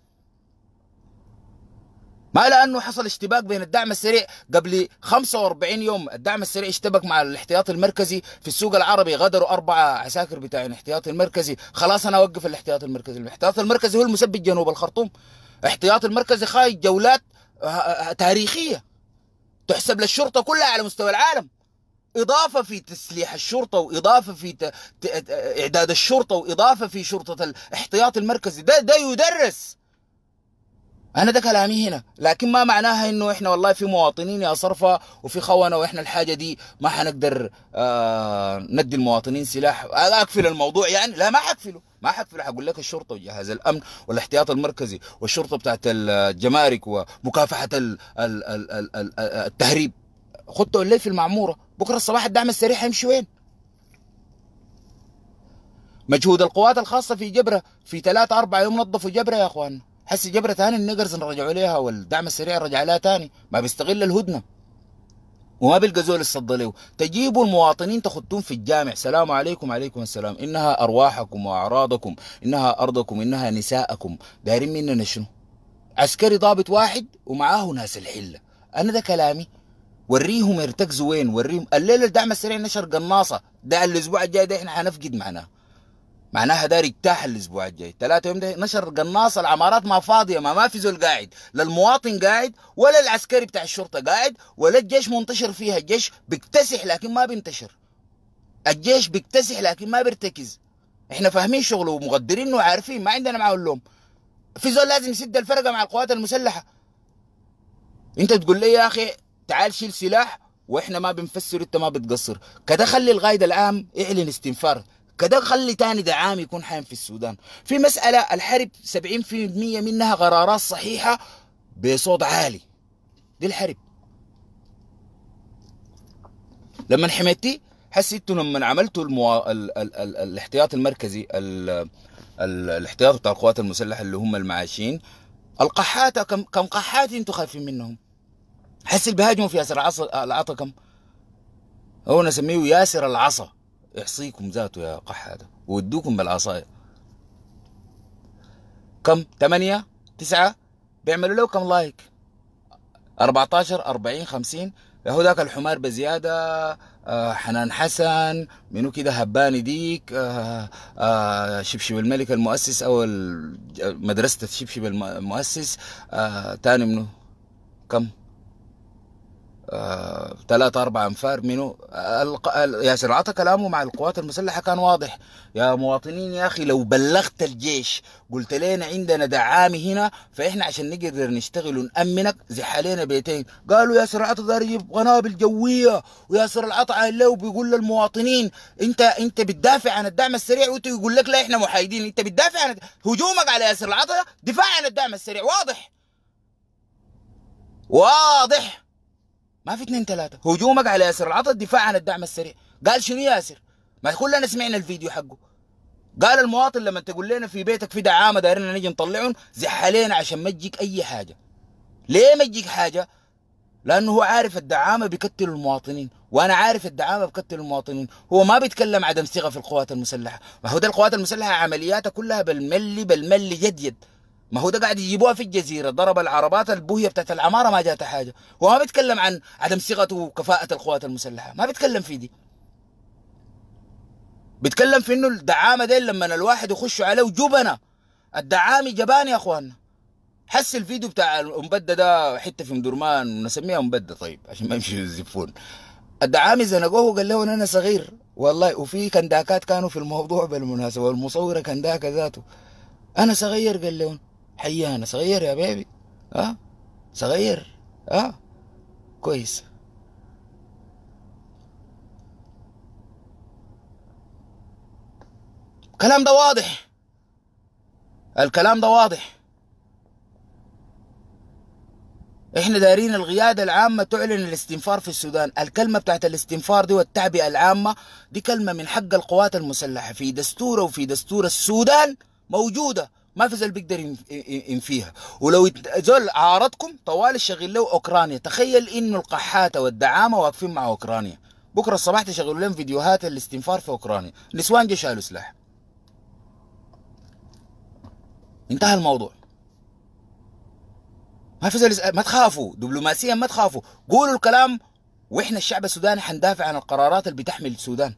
ما لانه حصل اشتباك بين الدعم السريع قبل 45 يوم الدعم السريع اشتبك مع الاحتياطي المركزي في السوق العربي غدروا اربعه عساكر بتاع الاحتياطي المركزي خلاص انا اوقف الاحتياطي المركزي الاحتياطي المركزي هو المسبب جنوب الخرطوم احتياط المركزي خايف جولات آه، آه، تاريخيه تحسب للشرطه كلها على مستوى العالم إضافة في تسليح الشرطة وإضافة في إعداد الشرطة وإضافة في شرطة الاحتياط المركزي ده, ده يدرس أنا ده كلامي هنا لكن ما معناها إنه إحنا والله في مواطنين يا صرفة وفي خونة وإحنا الحاجة دي ما حنقدر آه ندي المواطنين سلاح أقفل الموضوع يعني لا ما حقفله ما حقفله حقول لك الشرطة وجهاز الأمن والاحتياط المركزي والشرطة بتاعت الجمارك ومكافحة التهريب خطه الليل في المعموره بكره الصباح الدعم السريع هيمشي وين؟ مجهود القوات الخاصة في جبرة في ثلاثة أربعة يوم نظفوا جبرة يا أخوان حس جبرة تاني النيجرز رجعوا ليها والدعم السريع رجع لها تاني ما بيستغل الهدنة وما بيلقى زول يصد له تجيبوا المواطنين تخطون في الجامع سلام عليكم عليكم السلام إنها أرواحكم وأعراضكم إنها أرضكم إنها نساءكم دايرين مننا شنو عسكري ضابط واحد ومعاه ناس الحلة أنا ده كلامي وريهم يرتكزوا وين وريهم الليله الدعم السريع نشر قناصه ده الاسبوع الجاي ده احنا هنفقد معناه معناها داري ارتاح الاسبوع الجاي ثلاثة يوم ده نشر قناصه العمارات ما فاضيه ما ما في زول قاعد لا المواطن قاعد ولا العسكري بتاع الشرطه قاعد ولا الجيش منتشر فيها الجيش بيكتسح لكن ما بينتشر الجيش بيكتسح لكن ما بيرتكز احنا فاهمين شغله ومقدرين وعارفين ما عندنا معاه اللوم في زول لازم يسد الفرقه مع القوات المسلحه انت تقول لي يا اخي تعال شيل سلاح واحنا ما بنفسر انت ما بتقصر كده خلي الغايد العام اعلن استنفار كده خلي تاني ده عام يكون حايم في السودان في مسألة الحرب 70% منها قرارات صحيحة بصوت عالي دي الحرب لما حميتي حسيتوا لما عملتوا الموا... ال... ال... ال... الاحتياط المركزي ال... ال... الاحتياط بتاع القوات المسلحة اللي هم المعاشين القحات كم, كم قحات انتم خايفين منهم حس اللي بيهاجموا في ياسر العصا العطا كم؟ هو انا اسميه ياسر العصا يحصيكم ذاته يا قح هذا ويدوكم بالعصاية كم؟ ثمانية تسعة بيعملوا له كم لايك؟ 14 40 50 هو ذاك الحمار بزيادة آه، حنان حسن منو كده هباني ديك آه، آه، شبشب الملك المؤسس او مدرسة شبشب المؤسس تاني منو كم ثلاثة أربعة أنفار منه ياسر عطى كلامه مع القوات المسلحة كان واضح يا مواطنين يا أخي لو بلغت الجيش قلت لنا عندنا دعامة هنا فإحنا عشان نقدر نشتغل ونأمنك زحالينا بيتين قالوا ياسر عطى دار يجيب قنابل جوية وياسر العطا له وبيقول للمواطنين أنت أنت بتدافع عن الدعم السريع وأنت يقول لك لا إحنا محايدين أنت بتدافع عن هجومك على ياسر العطا دفاع عن الدعم السريع واضح واضح ما في اثنين ثلاثه هجومك على ياسر العطا الدفاع عن الدعم السريع قال شنو ياسر ما كلنا سمعنا الفيديو حقه قال المواطن لما تقول لنا في بيتك في دعامه دايرين نجي نطلعهم زح علينا عشان ما تجيك اي حاجه ليه ما تجيك حاجه لانه هو عارف الدعامه بيكتل المواطنين وانا عارف الدعامه بقتل المواطنين هو ما بيتكلم عدم ثقه في القوات المسلحه ما هو ده القوات المسلحه عملياتها كلها بالملي بالملي جد جد. ما هو ده قاعد يجيبوها في الجزيره ضرب العربات البويه بتاعت العماره ما جاتها حاجه هو ما بيتكلم عن عدم صيغته وكفاءه القوات المسلحه ما بيتكلم في دي بيتكلم في انه الدعامه دي لما الواحد يخش عليه جبنه الدعامي جبان يا اخوانا حس الفيديو بتاع المبدة ده حتة في مدرمان نسميها مبدة طيب عشان ما يمشي الزفون الدعامي زنقوه وقال له انا صغير والله وفي كنداكات كانوا في الموضوع بالمناسبة والمصورة كنداكة ذاته انا صغير قال لهم حي أنا صغير يا بيبي أه صغير أه كويس الكلام ده واضح الكلام ده واضح احنا دايرين القيادة العامة تعلن الاستنفار في السودان الكلمة بتاعت الاستنفار دي والتعبئة العامة دي كلمة من حق القوات المسلحة في دستوره وفي دستور السودان موجودة ما في زول بيقدر ينفيها ولو زول عارضكم طوال الشغل له اوكرانيا تخيل انه القحاته والدعامه واقفين مع اوكرانيا بكره الصباح تشغلوا لهم فيديوهات الاستنفار في اوكرانيا نسوان جه شالوا سلاح انتهى الموضوع ما في زول ما تخافوا دبلوماسيا ما تخافوا قولوا الكلام واحنا الشعب السوداني حندافع عن القرارات اللي بتحمل السودان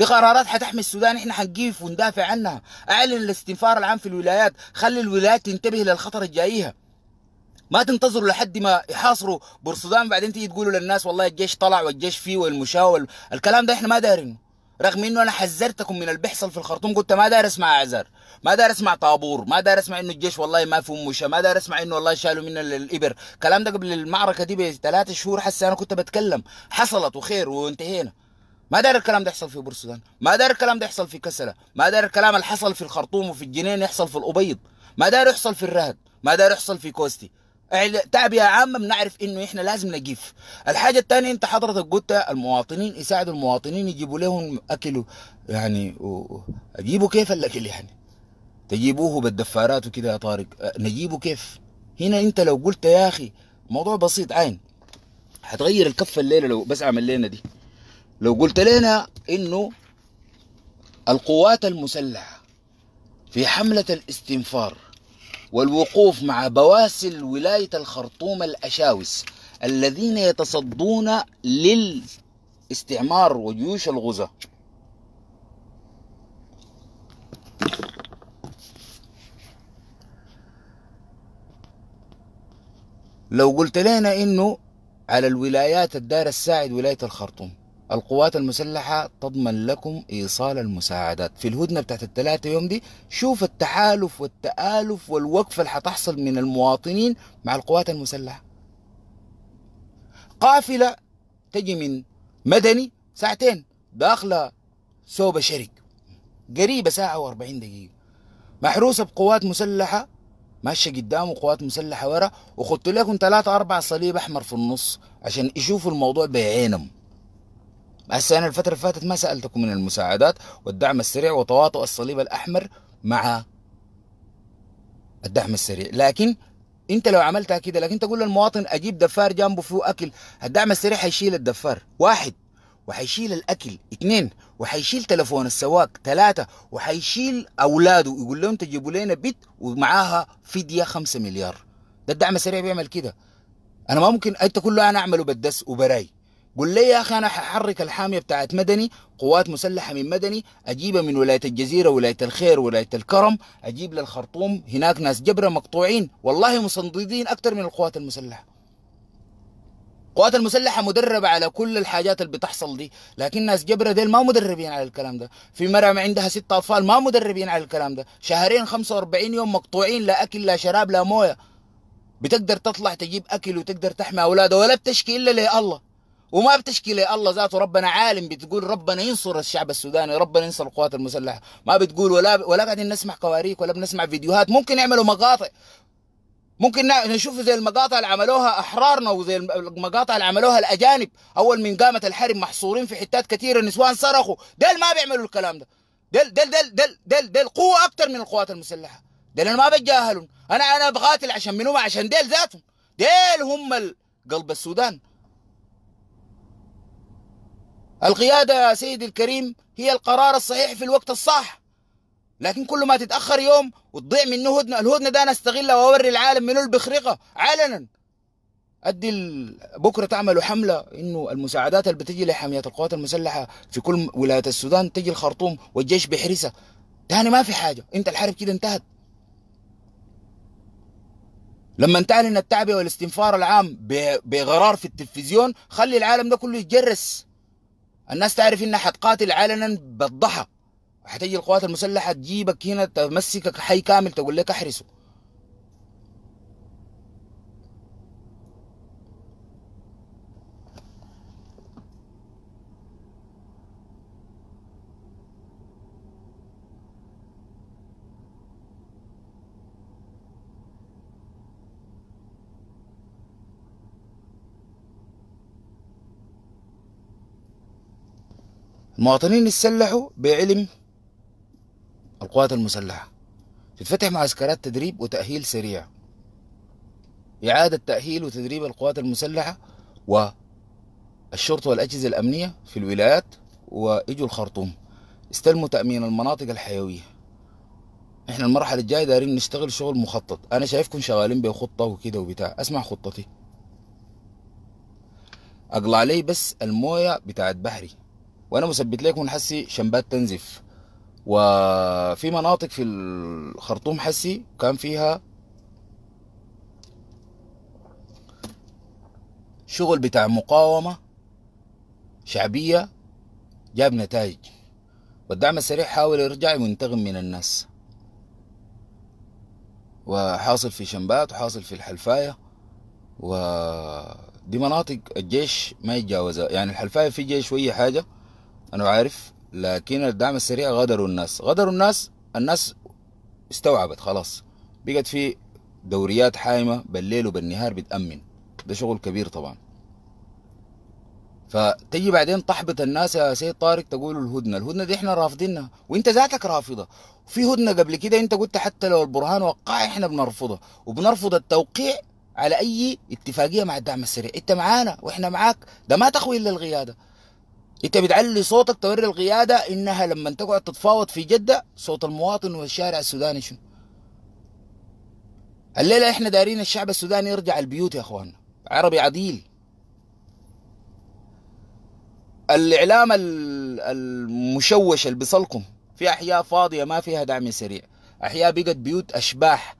دي قرارات حتحمي السودان احنا حنجيف وندافع عنها اعلن الاستنفار العام في الولايات خلي الولايات تنتبه للخطر الجايها ما تنتظروا لحد ما يحاصروا بورسودان بعدين تيجي تقولوا للناس والله الجيش طلع والجيش فيه والمشاور الكلام ده احنا ما دارينه رغم انه انا حذرتكم من اللي بيحصل في الخرطوم قلت ما دارس اسمع اعذار ما دارس اسمع طابور ما دارس اسمع انه الجيش والله ما في مشا ما دارس اسمع انه والله شالوا منا الابر الكلام ده قبل المعركه دي بثلاث شهور حس انا كنت بتكلم حصلت وخير وانتهينا ما دار الكلام ده يحصل في بورسودان ما دار الكلام ده يحصل في كسلة ما دار الكلام اللي حصل في الخرطوم وفي الجنين يحصل في الأبيض ما دار يحصل في الرهد ما دار يحصل في كوستي تعبئة عامة بنعرف انه احنا لازم نجيف الحاجة الثانية انت حضرتك قلت المواطنين يساعدوا المواطنين يجيبوا لهم اكل يعني اجيبوا كيف الاكل يعني تجيبوه بالدفارات وكده يا طارق نجيبه كيف هنا انت لو قلت يا اخي موضوع بسيط عين هتغير الكفة الليلة لو بس عمل لنا دي لو قلت لنا انه القوات المسلحه في حمله الاستنفار والوقوف مع بواسل ولايه الخرطوم الاشاوس الذين يتصدون للاستعمار وجيوش الغزاة لو قلت لنا انه على الولايات الدار الساعد ولاية الخرطوم القوات المسلحة تضمن لكم إيصال المساعدات في الهدنة بتاعت الثلاثة يوم دي شوف التحالف والتآلف والوقفة اللي حتحصل من المواطنين مع القوات المسلحة قافلة تجي من مدني ساعتين داخلة سوبة شرك قريبة ساعة وأربعين دقيقة محروسة بقوات مسلحة ماشية قدام وقوات مسلحة ورا وخدت لكم ثلاثة أربعة صليب أحمر في النص عشان يشوفوا الموضوع بعينهم بس انا الفتره اللي فاتت ما سالتكم من المساعدات والدعم السريع وتواطؤ الصليب الاحمر مع الدعم السريع لكن انت لو عملتها كده لكن تقول للمواطن اجيب دفار جنبه فيه اكل الدعم السريع حيشيل الدفار واحد وحيشيل الاكل اثنين وحيشيل تلفون السواق ثلاثة وحيشيل اولاده يقول لهم تجيبوا لنا بيت ومعاها فدية خمسة مليار ده الدعم السريع بيعمل كده انا ما ممكن انت كله انا اعمله بالدس وبراي قل لي يا اخي انا ححرك الحاميه بتاعت مدني قوات مسلحه من مدني اجيبها من ولايه الجزيره ولايه الخير ولايه الكرم اجيب للخرطوم هناك ناس جبره مقطوعين والله مصندين اكثر من القوات المسلحه القوات المسلحة مدربة على كل الحاجات اللي بتحصل دي لكن ناس جبرة ديل ما مدربين على الكلام ده في مرأة عندها ست أطفال ما مدربين على الكلام ده شهرين 45 يوم مقطوعين لا أكل لا شراب لا موية بتقدر تطلع تجيب أكل وتقدر تحمي أولادها ولا بتشكي إلا لله وما بتشكي الله ذاته ربنا عالم بتقول ربنا ينصر الشعب السوداني ربنا ينصر القوات المسلحه ما بتقول ولا ولا قاعدين نسمع قواريك ولا بنسمع فيديوهات ممكن يعملوا مقاطع ممكن نشوف زي المقاطع اللي عملوها احرارنا وزي المقاطع اللي عملوها الاجانب اول من قامت الحرب محصورين في حتات كثيره نسوان صرخوا ديل ما بيعملوا الكلام ده ديل ديل ديل ديل ديل, ديل قوه اكثر من القوات المسلحه ديل انا ما بتجاهلهم انا انا بقاتل عشان منو عشان ديل ذاتهم ديل هم قلب السودان القيادة يا سيدي الكريم هي القرار الصحيح في الوقت الصح لكن كل ما تتأخر يوم وتضيع منه هدنة الهدنة ده أنا أستغلها وأوري العالم منو البخرقة علنا أدي بكرة تعملوا حملة إنه المساعدات اللي بتجي لحاميات القوات المسلحة في كل ولاية السودان تجي الخرطوم والجيش بيحرسها تاني ما في حاجة أنت الحرب كده انتهت لما تعلن التعبئة والاستنفار العام بغرار في التلفزيون خلي العالم ده كله يتجرس الناس تعرف انها حتقاتل علنا بالضحى حتجي القوات المسلحه تجيبك هنا تمسكك حي كامل تقول لك احرسه المواطنين اتسلحوا بعلم القوات المسلحة تتفتح معسكرات تدريب وتأهيل سريع إعادة تأهيل وتدريب القوات المسلحة والشرطة والأجهزة الأمنية في الولايات وإجوا الخرطوم استلموا تأمين المناطق الحيوية احنا المرحلة الجاية دايرين نشتغل شغل مخطط انا شايفكم شغالين بخطة وكده وبتاع اسمع خطتي اقلع لي بس الموية بتاعت بحري وانا مثبت لكم حسي شنبات تنزف وفي مناطق في الخرطوم حسي كان فيها شغل بتاع مقاومة شعبية جاب نتائج والدعم السريع حاول يرجع وينتقم من الناس وحاصل في شنبات وحاصل في الحلفاية ودي مناطق الجيش ما يتجاوزها يعني الحلفاية في جيش شوية حاجة أنا عارف لكن الدعم السريع غدروا الناس غدروا الناس الناس استوعبت خلاص بقت في دوريات حايمة بالليل وبالنهار بتأمن ده شغل كبير طبعا فتجي بعدين تحبط الناس يا سيد طارق تقول الهدنه، الهدنه دي احنا رافضينها وانت ذاتك رافضه، في هدنه قبل كده انت قلت حتى لو البرهان وقع احنا بنرفضها، وبنرفض التوقيع على اي اتفاقيه مع الدعم السريع، انت معانا واحنا معاك، ده ما تخوي الا القياده، انت بتعلي صوتك توري القياده انها لما تقعد تتفاوض في جده صوت المواطن والشارع السوداني شنو؟ الليله احنا دايرين الشعب السوداني يرجع البيوت يا اخواننا عربي عديل الاعلام المشوش اللي بيصلكم في احياء فاضيه ما فيها دعم سريع احياء بقت بيوت اشباح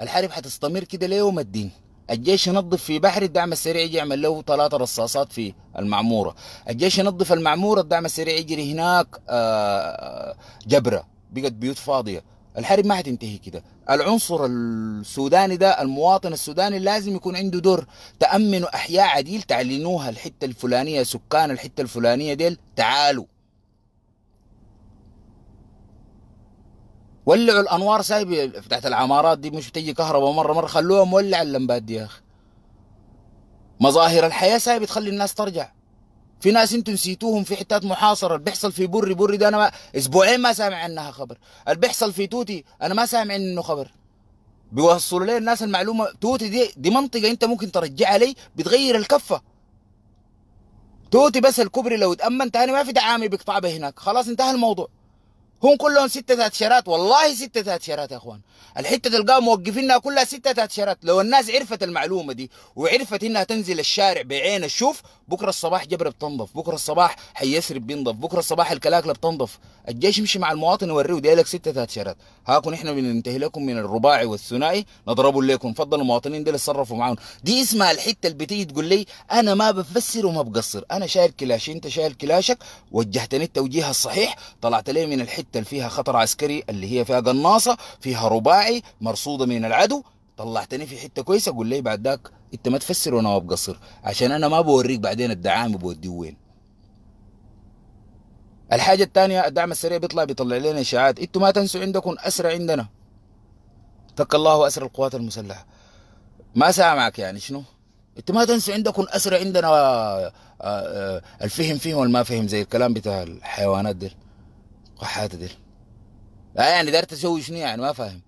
الحرب حتستمر كده ليوم الدين الجيش ينظف في بحر الدعم السريع يجي يعمل له ثلاثة رصاصات في المعمورة الجيش ينظف المعمورة الدعم السريع يجري هناك آه، آه، جبرة بقت بيوت فاضية الحرب ما هتنتهي كده العنصر السوداني ده المواطن السوداني لازم يكون عنده دور تأمنوا أحياء عديل تعلنوها الحتة الفلانية سكان الحتة الفلانية ديل تعالوا ولعوا الانوار سايب تحت العمارات دي مش بتجي كهرباء مره مره خلوها مولعه اللمبات دي يا اخي مظاهر الحياه سايب تخلي الناس ترجع في ناس انتوا نسيتوهم في حتات محاصره اللي بيحصل في بري بري ده انا ما اسبوعين ما سامع عنها خبر اللي بيحصل في توتي انا ما سامع عنه خبر بيوصلوا لي الناس المعلومه توتي دي دي منطقه انت ممكن ترجعها لي بتغير الكفه توتي بس الكوبري لو اتامن تاني ما في دعامي بيقطع هناك خلاص انتهى الموضوع هم كلهم ستة تاتشيرات والله ستة تاتشيرات يا اخوان الحتة تلقاهم موقفينها كلها ستة تاتشيرات لو الناس عرفت المعلومة دي وعرفت انها تنزل الشارع بعين الشوف بكرة الصباح جبر بتنظف بكرة الصباح حيسرب بينظف بكرة الصباح الكلاكلة بتنظف الجيش يمشي مع المواطن يوريه دي لك ستة تاتشيرات هاكم احنا بننتهي لكم من الرباعي والثنائي نضربوا ليكم فضلوا المواطنين دي اتصرفوا معاهم دي اسمها الحتة اللي بتيجي تقول لي انا ما بفسر وما بقصر انا شايل كلاشي انت شايل كلاشك وجهتني التوجيه الصحيح طلعت لي من الحتة قتل فيها خطر عسكري اللي هي فيها قناصه فيها رباعي مرصوده من العدو طلعتني في حته كويسه قول لي بعد ذاك انت ما تفسر وانا ما بقصر عشان انا ما بوريك بعدين الدعامه بودي وين الحاجة الثانية الدعم السريع بيطلع بيطلع لنا إشاعات أنتوا ما تنسوا عندكم أسرى عندنا فك الله أسرى القوات المسلحة ما سامعك يعني شنو انتوا ما تنسوا عندكم أسرى عندنا آه، آه، آه، الفهم فيهم والما فهم زي الكلام بتاع الحيوانات دي وحاتة آه، دي لا يعني دارت تسوي شنو يعني ما فاهم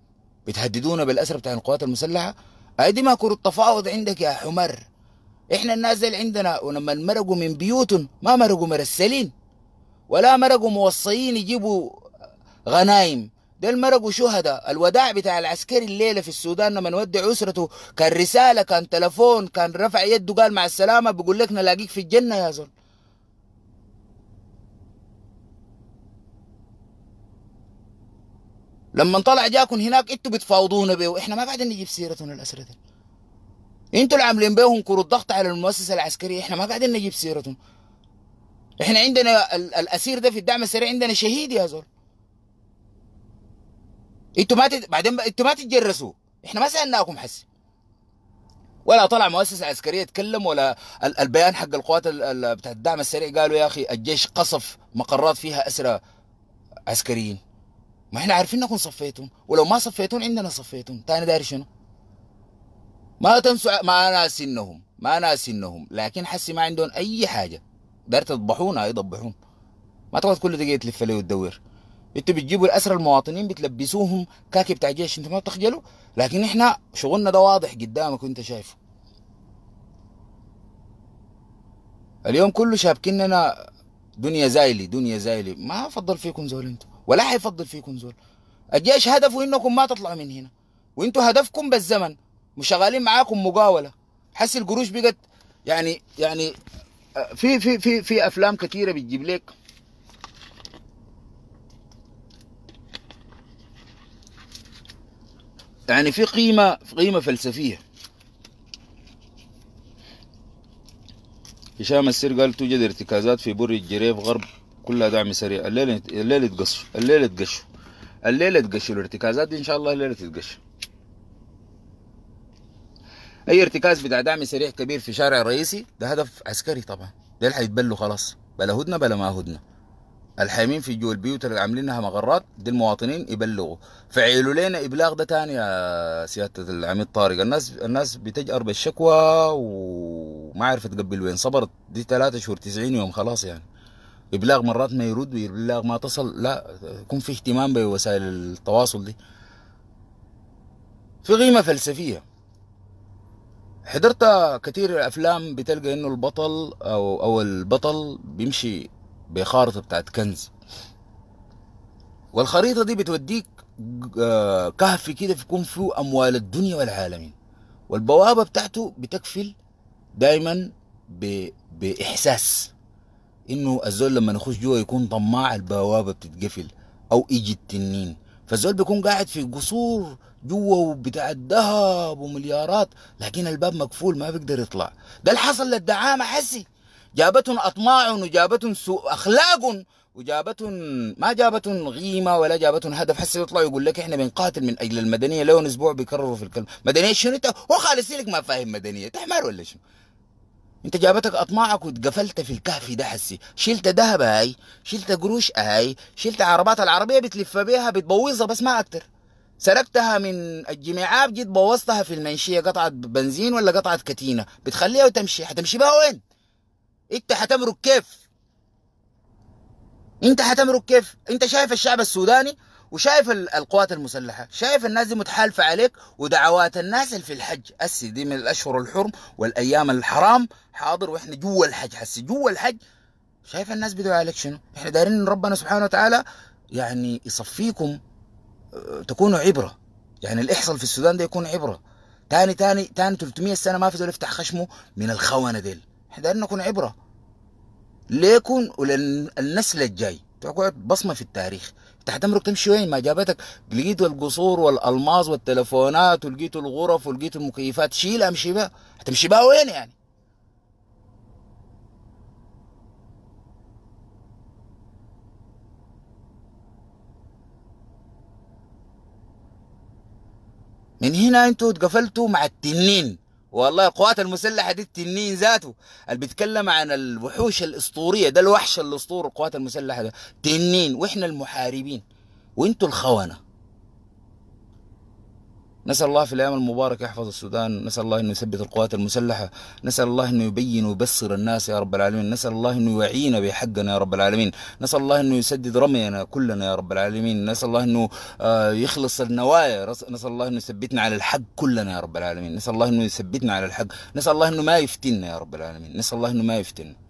بتهددونا بالاسر بتاع القوات المسلحه أي دي ما كرة تفاوض عندك يا حمر احنا الناس عندنا ولما مرقوا من بيوتهم ما مرقوا مرسلين ولا مرقوا موصيين يجيبوا غنايم ده مرقوا شهداء الوداع بتاع العسكري الليله في السودان لما نودع اسرته كان رساله كان تلفون كان رفع يده قال مع السلامه بيقول لك نلاقيك في الجنه يا زول لما طلع جاكم هناك انتوا بتفاوضونا به احنا ما قاعدين نجيب سيرتهم الاسرة دي انتوا اللي عاملين بيهم كرة ضغط على المؤسسة العسكرية احنا ما قاعدين نجيب سيرتهم احنا عندنا الاسير ده في الدعم السريع عندنا شهيد يا زول انتوا ما تت... بعدين ب... انتوا ما تتجرسوا احنا ما سالناكم حسي ولا طلع مؤسسه عسكريه تكلم ولا البيان حق القوات ال... بتاع الدعم السريع قالوا يا اخي الجيش قصف مقرات فيها اسرى عسكريين ما احنا عارفين انكم صفيتم ولو ما صفيتون عندنا صفيتون تاني داري شنو ما تنسوا ما ناسينهم ما ناسينهم لكن حسي ما عندهم اي حاجه دار تضبحونا يضبحون آه، ما تقعد كل دقيقه تلف لي وتدور انتوا بتجيبوا الاسرى المواطنين بتلبسوهم كاكي بتاع جيش انتوا ما بتخجلوا لكن احنا شغلنا ده واضح قدامك وانت شايفه اليوم كله شابكننا دنيا زايله دنيا زايله ما فضل فيكم زول انتوا ولا حيفضل فيكم زول الجيش هدفه انكم ما تطلعوا من هنا وانتوا هدفكم بالزمن وشغالين معاكم مقاوله حس القروش بقت يعني يعني آه، في في في في افلام كثيره بتجيب لك يعني في قيمه في قيمه فلسفيه هشام السير قال توجد ارتكازات في برج جريف غرب كلها دعم سريع الليله الليله تقصوا الليله تقشوا الليله تقشوا الارتكازات دي ان شاء الله الليله تتقش اي ارتكاز بتاع دعم سريع كبير في شارع رئيسي ده هدف عسكري طبعا ده اللي هيتبلوا خلاص بلا هدنه بلا ما هدنه الحامين في جو البيوت اللي عاملينها مغرات دي المواطنين يبلغوا فعيلوا لنا ابلاغ ده تاني يا سياده العميد طارق الناس الناس بتجأر بالشكوى وما عرفت تقبل وين صبرت دي ثلاثة شهور 90 يوم خلاص يعني ابلاغ مرات ما يرد وابلاغ ما تصل لا يكون في اهتمام بوسائل التواصل دي في قيمه فلسفيه حضرت كثير افلام بتلقى انه البطل او او البطل بيمشي بخارطه بتاعت كنز والخريطه دي بتوديك آه، كهف كده بيكون فيه اموال الدنيا والعالمين والبوابه بتاعته بتكفل دايما باحساس انه الزول لما نخش جوا يكون طماع البوابه بتتقفل او يجي التنين فالزول بيكون قاعد في قصور جوا وبتاع الذهب ومليارات لكن الباب مقفول ما بيقدر يطلع ده اللي حصل للدعامه حسي جابتهم اطماع وجابتهم سوء اخلاق وجابتهم ما جابتهم غيمه ولا جابتهم هدف حسي يطلع يقول لك احنا بنقاتل من اجل المدنيه لون اسبوع بيكرروا في الكلمه مدنيه شنو انت وخالص لك ما فاهم مدنيه تحمار ولا شنو انت جابتك اطماعك واتقفلت في الكهف ده حسي شلت ذهب هاي شلت قروش هاي شلت عربات العربيه بتلف بيها بتبوظها بس ما اكتر سرقتها من الجماعات جيت بوظتها في المنشيه قطعت بنزين ولا قطعت كتينه بتخليها وتمشي حتمشي بها وين انت حتمرك كيف انت حتمرك كيف انت شايف الشعب السوداني وشايف القوات المسلحه شايف الناس دي متحالفه عليك ودعوات الناس في الحج هسي دي من الاشهر الحرم والايام الحرام حاضر واحنا جوا الحج هسي جوا الحج شايف الناس بدعوا عليك شنو احنا دايرين ان ربنا سبحانه وتعالى يعني يصفيكم آه، تكونوا عبره يعني اللي يحصل في السودان ده يكون عبره تاني تاني تاني 300 سنه ما في زول يفتح خشمه من الخونه ديل احنا دايرين نكون عبره ليكون وللنسل الجاي تقعد بصمه في التاريخ تحت امرك تمشي وين ما جابتك لقيت القصور والالماس والتلفونات ولقيت الغرف ولقيت المكيفات شيل امشي بها تمشي بها وين يعني من هنا انتوا اتقفلتوا مع التنين والله القوات المسلحه دي التنين ذاته اللي بيتكلم عن الوحوش الاسطوريه ده الوحش الاسطوري القوات المسلحه ده تنين واحنا المحاربين وانتوا الخونه نسأل الله في الأيام المباركة يحفظ السودان نسأل الله أنه يثبت القوات المسلحة نسأل الله أنه يبين ويبصر الناس يا رب العالمين نسأل الله أنه يعين بحقنا يا رب العالمين نسأل الله أنه يسدد رمينا كلنا يا رب العالمين نسأل الله أنه يخلص النوايا نسأل الله أنه يثبتنا على الحق كلنا يا رب العالمين نسأل الله أنه يثبتنا على الحق نسأل الله أنه ما يفتنا يا رب العالمين نسأل الله أنه ما يفتنا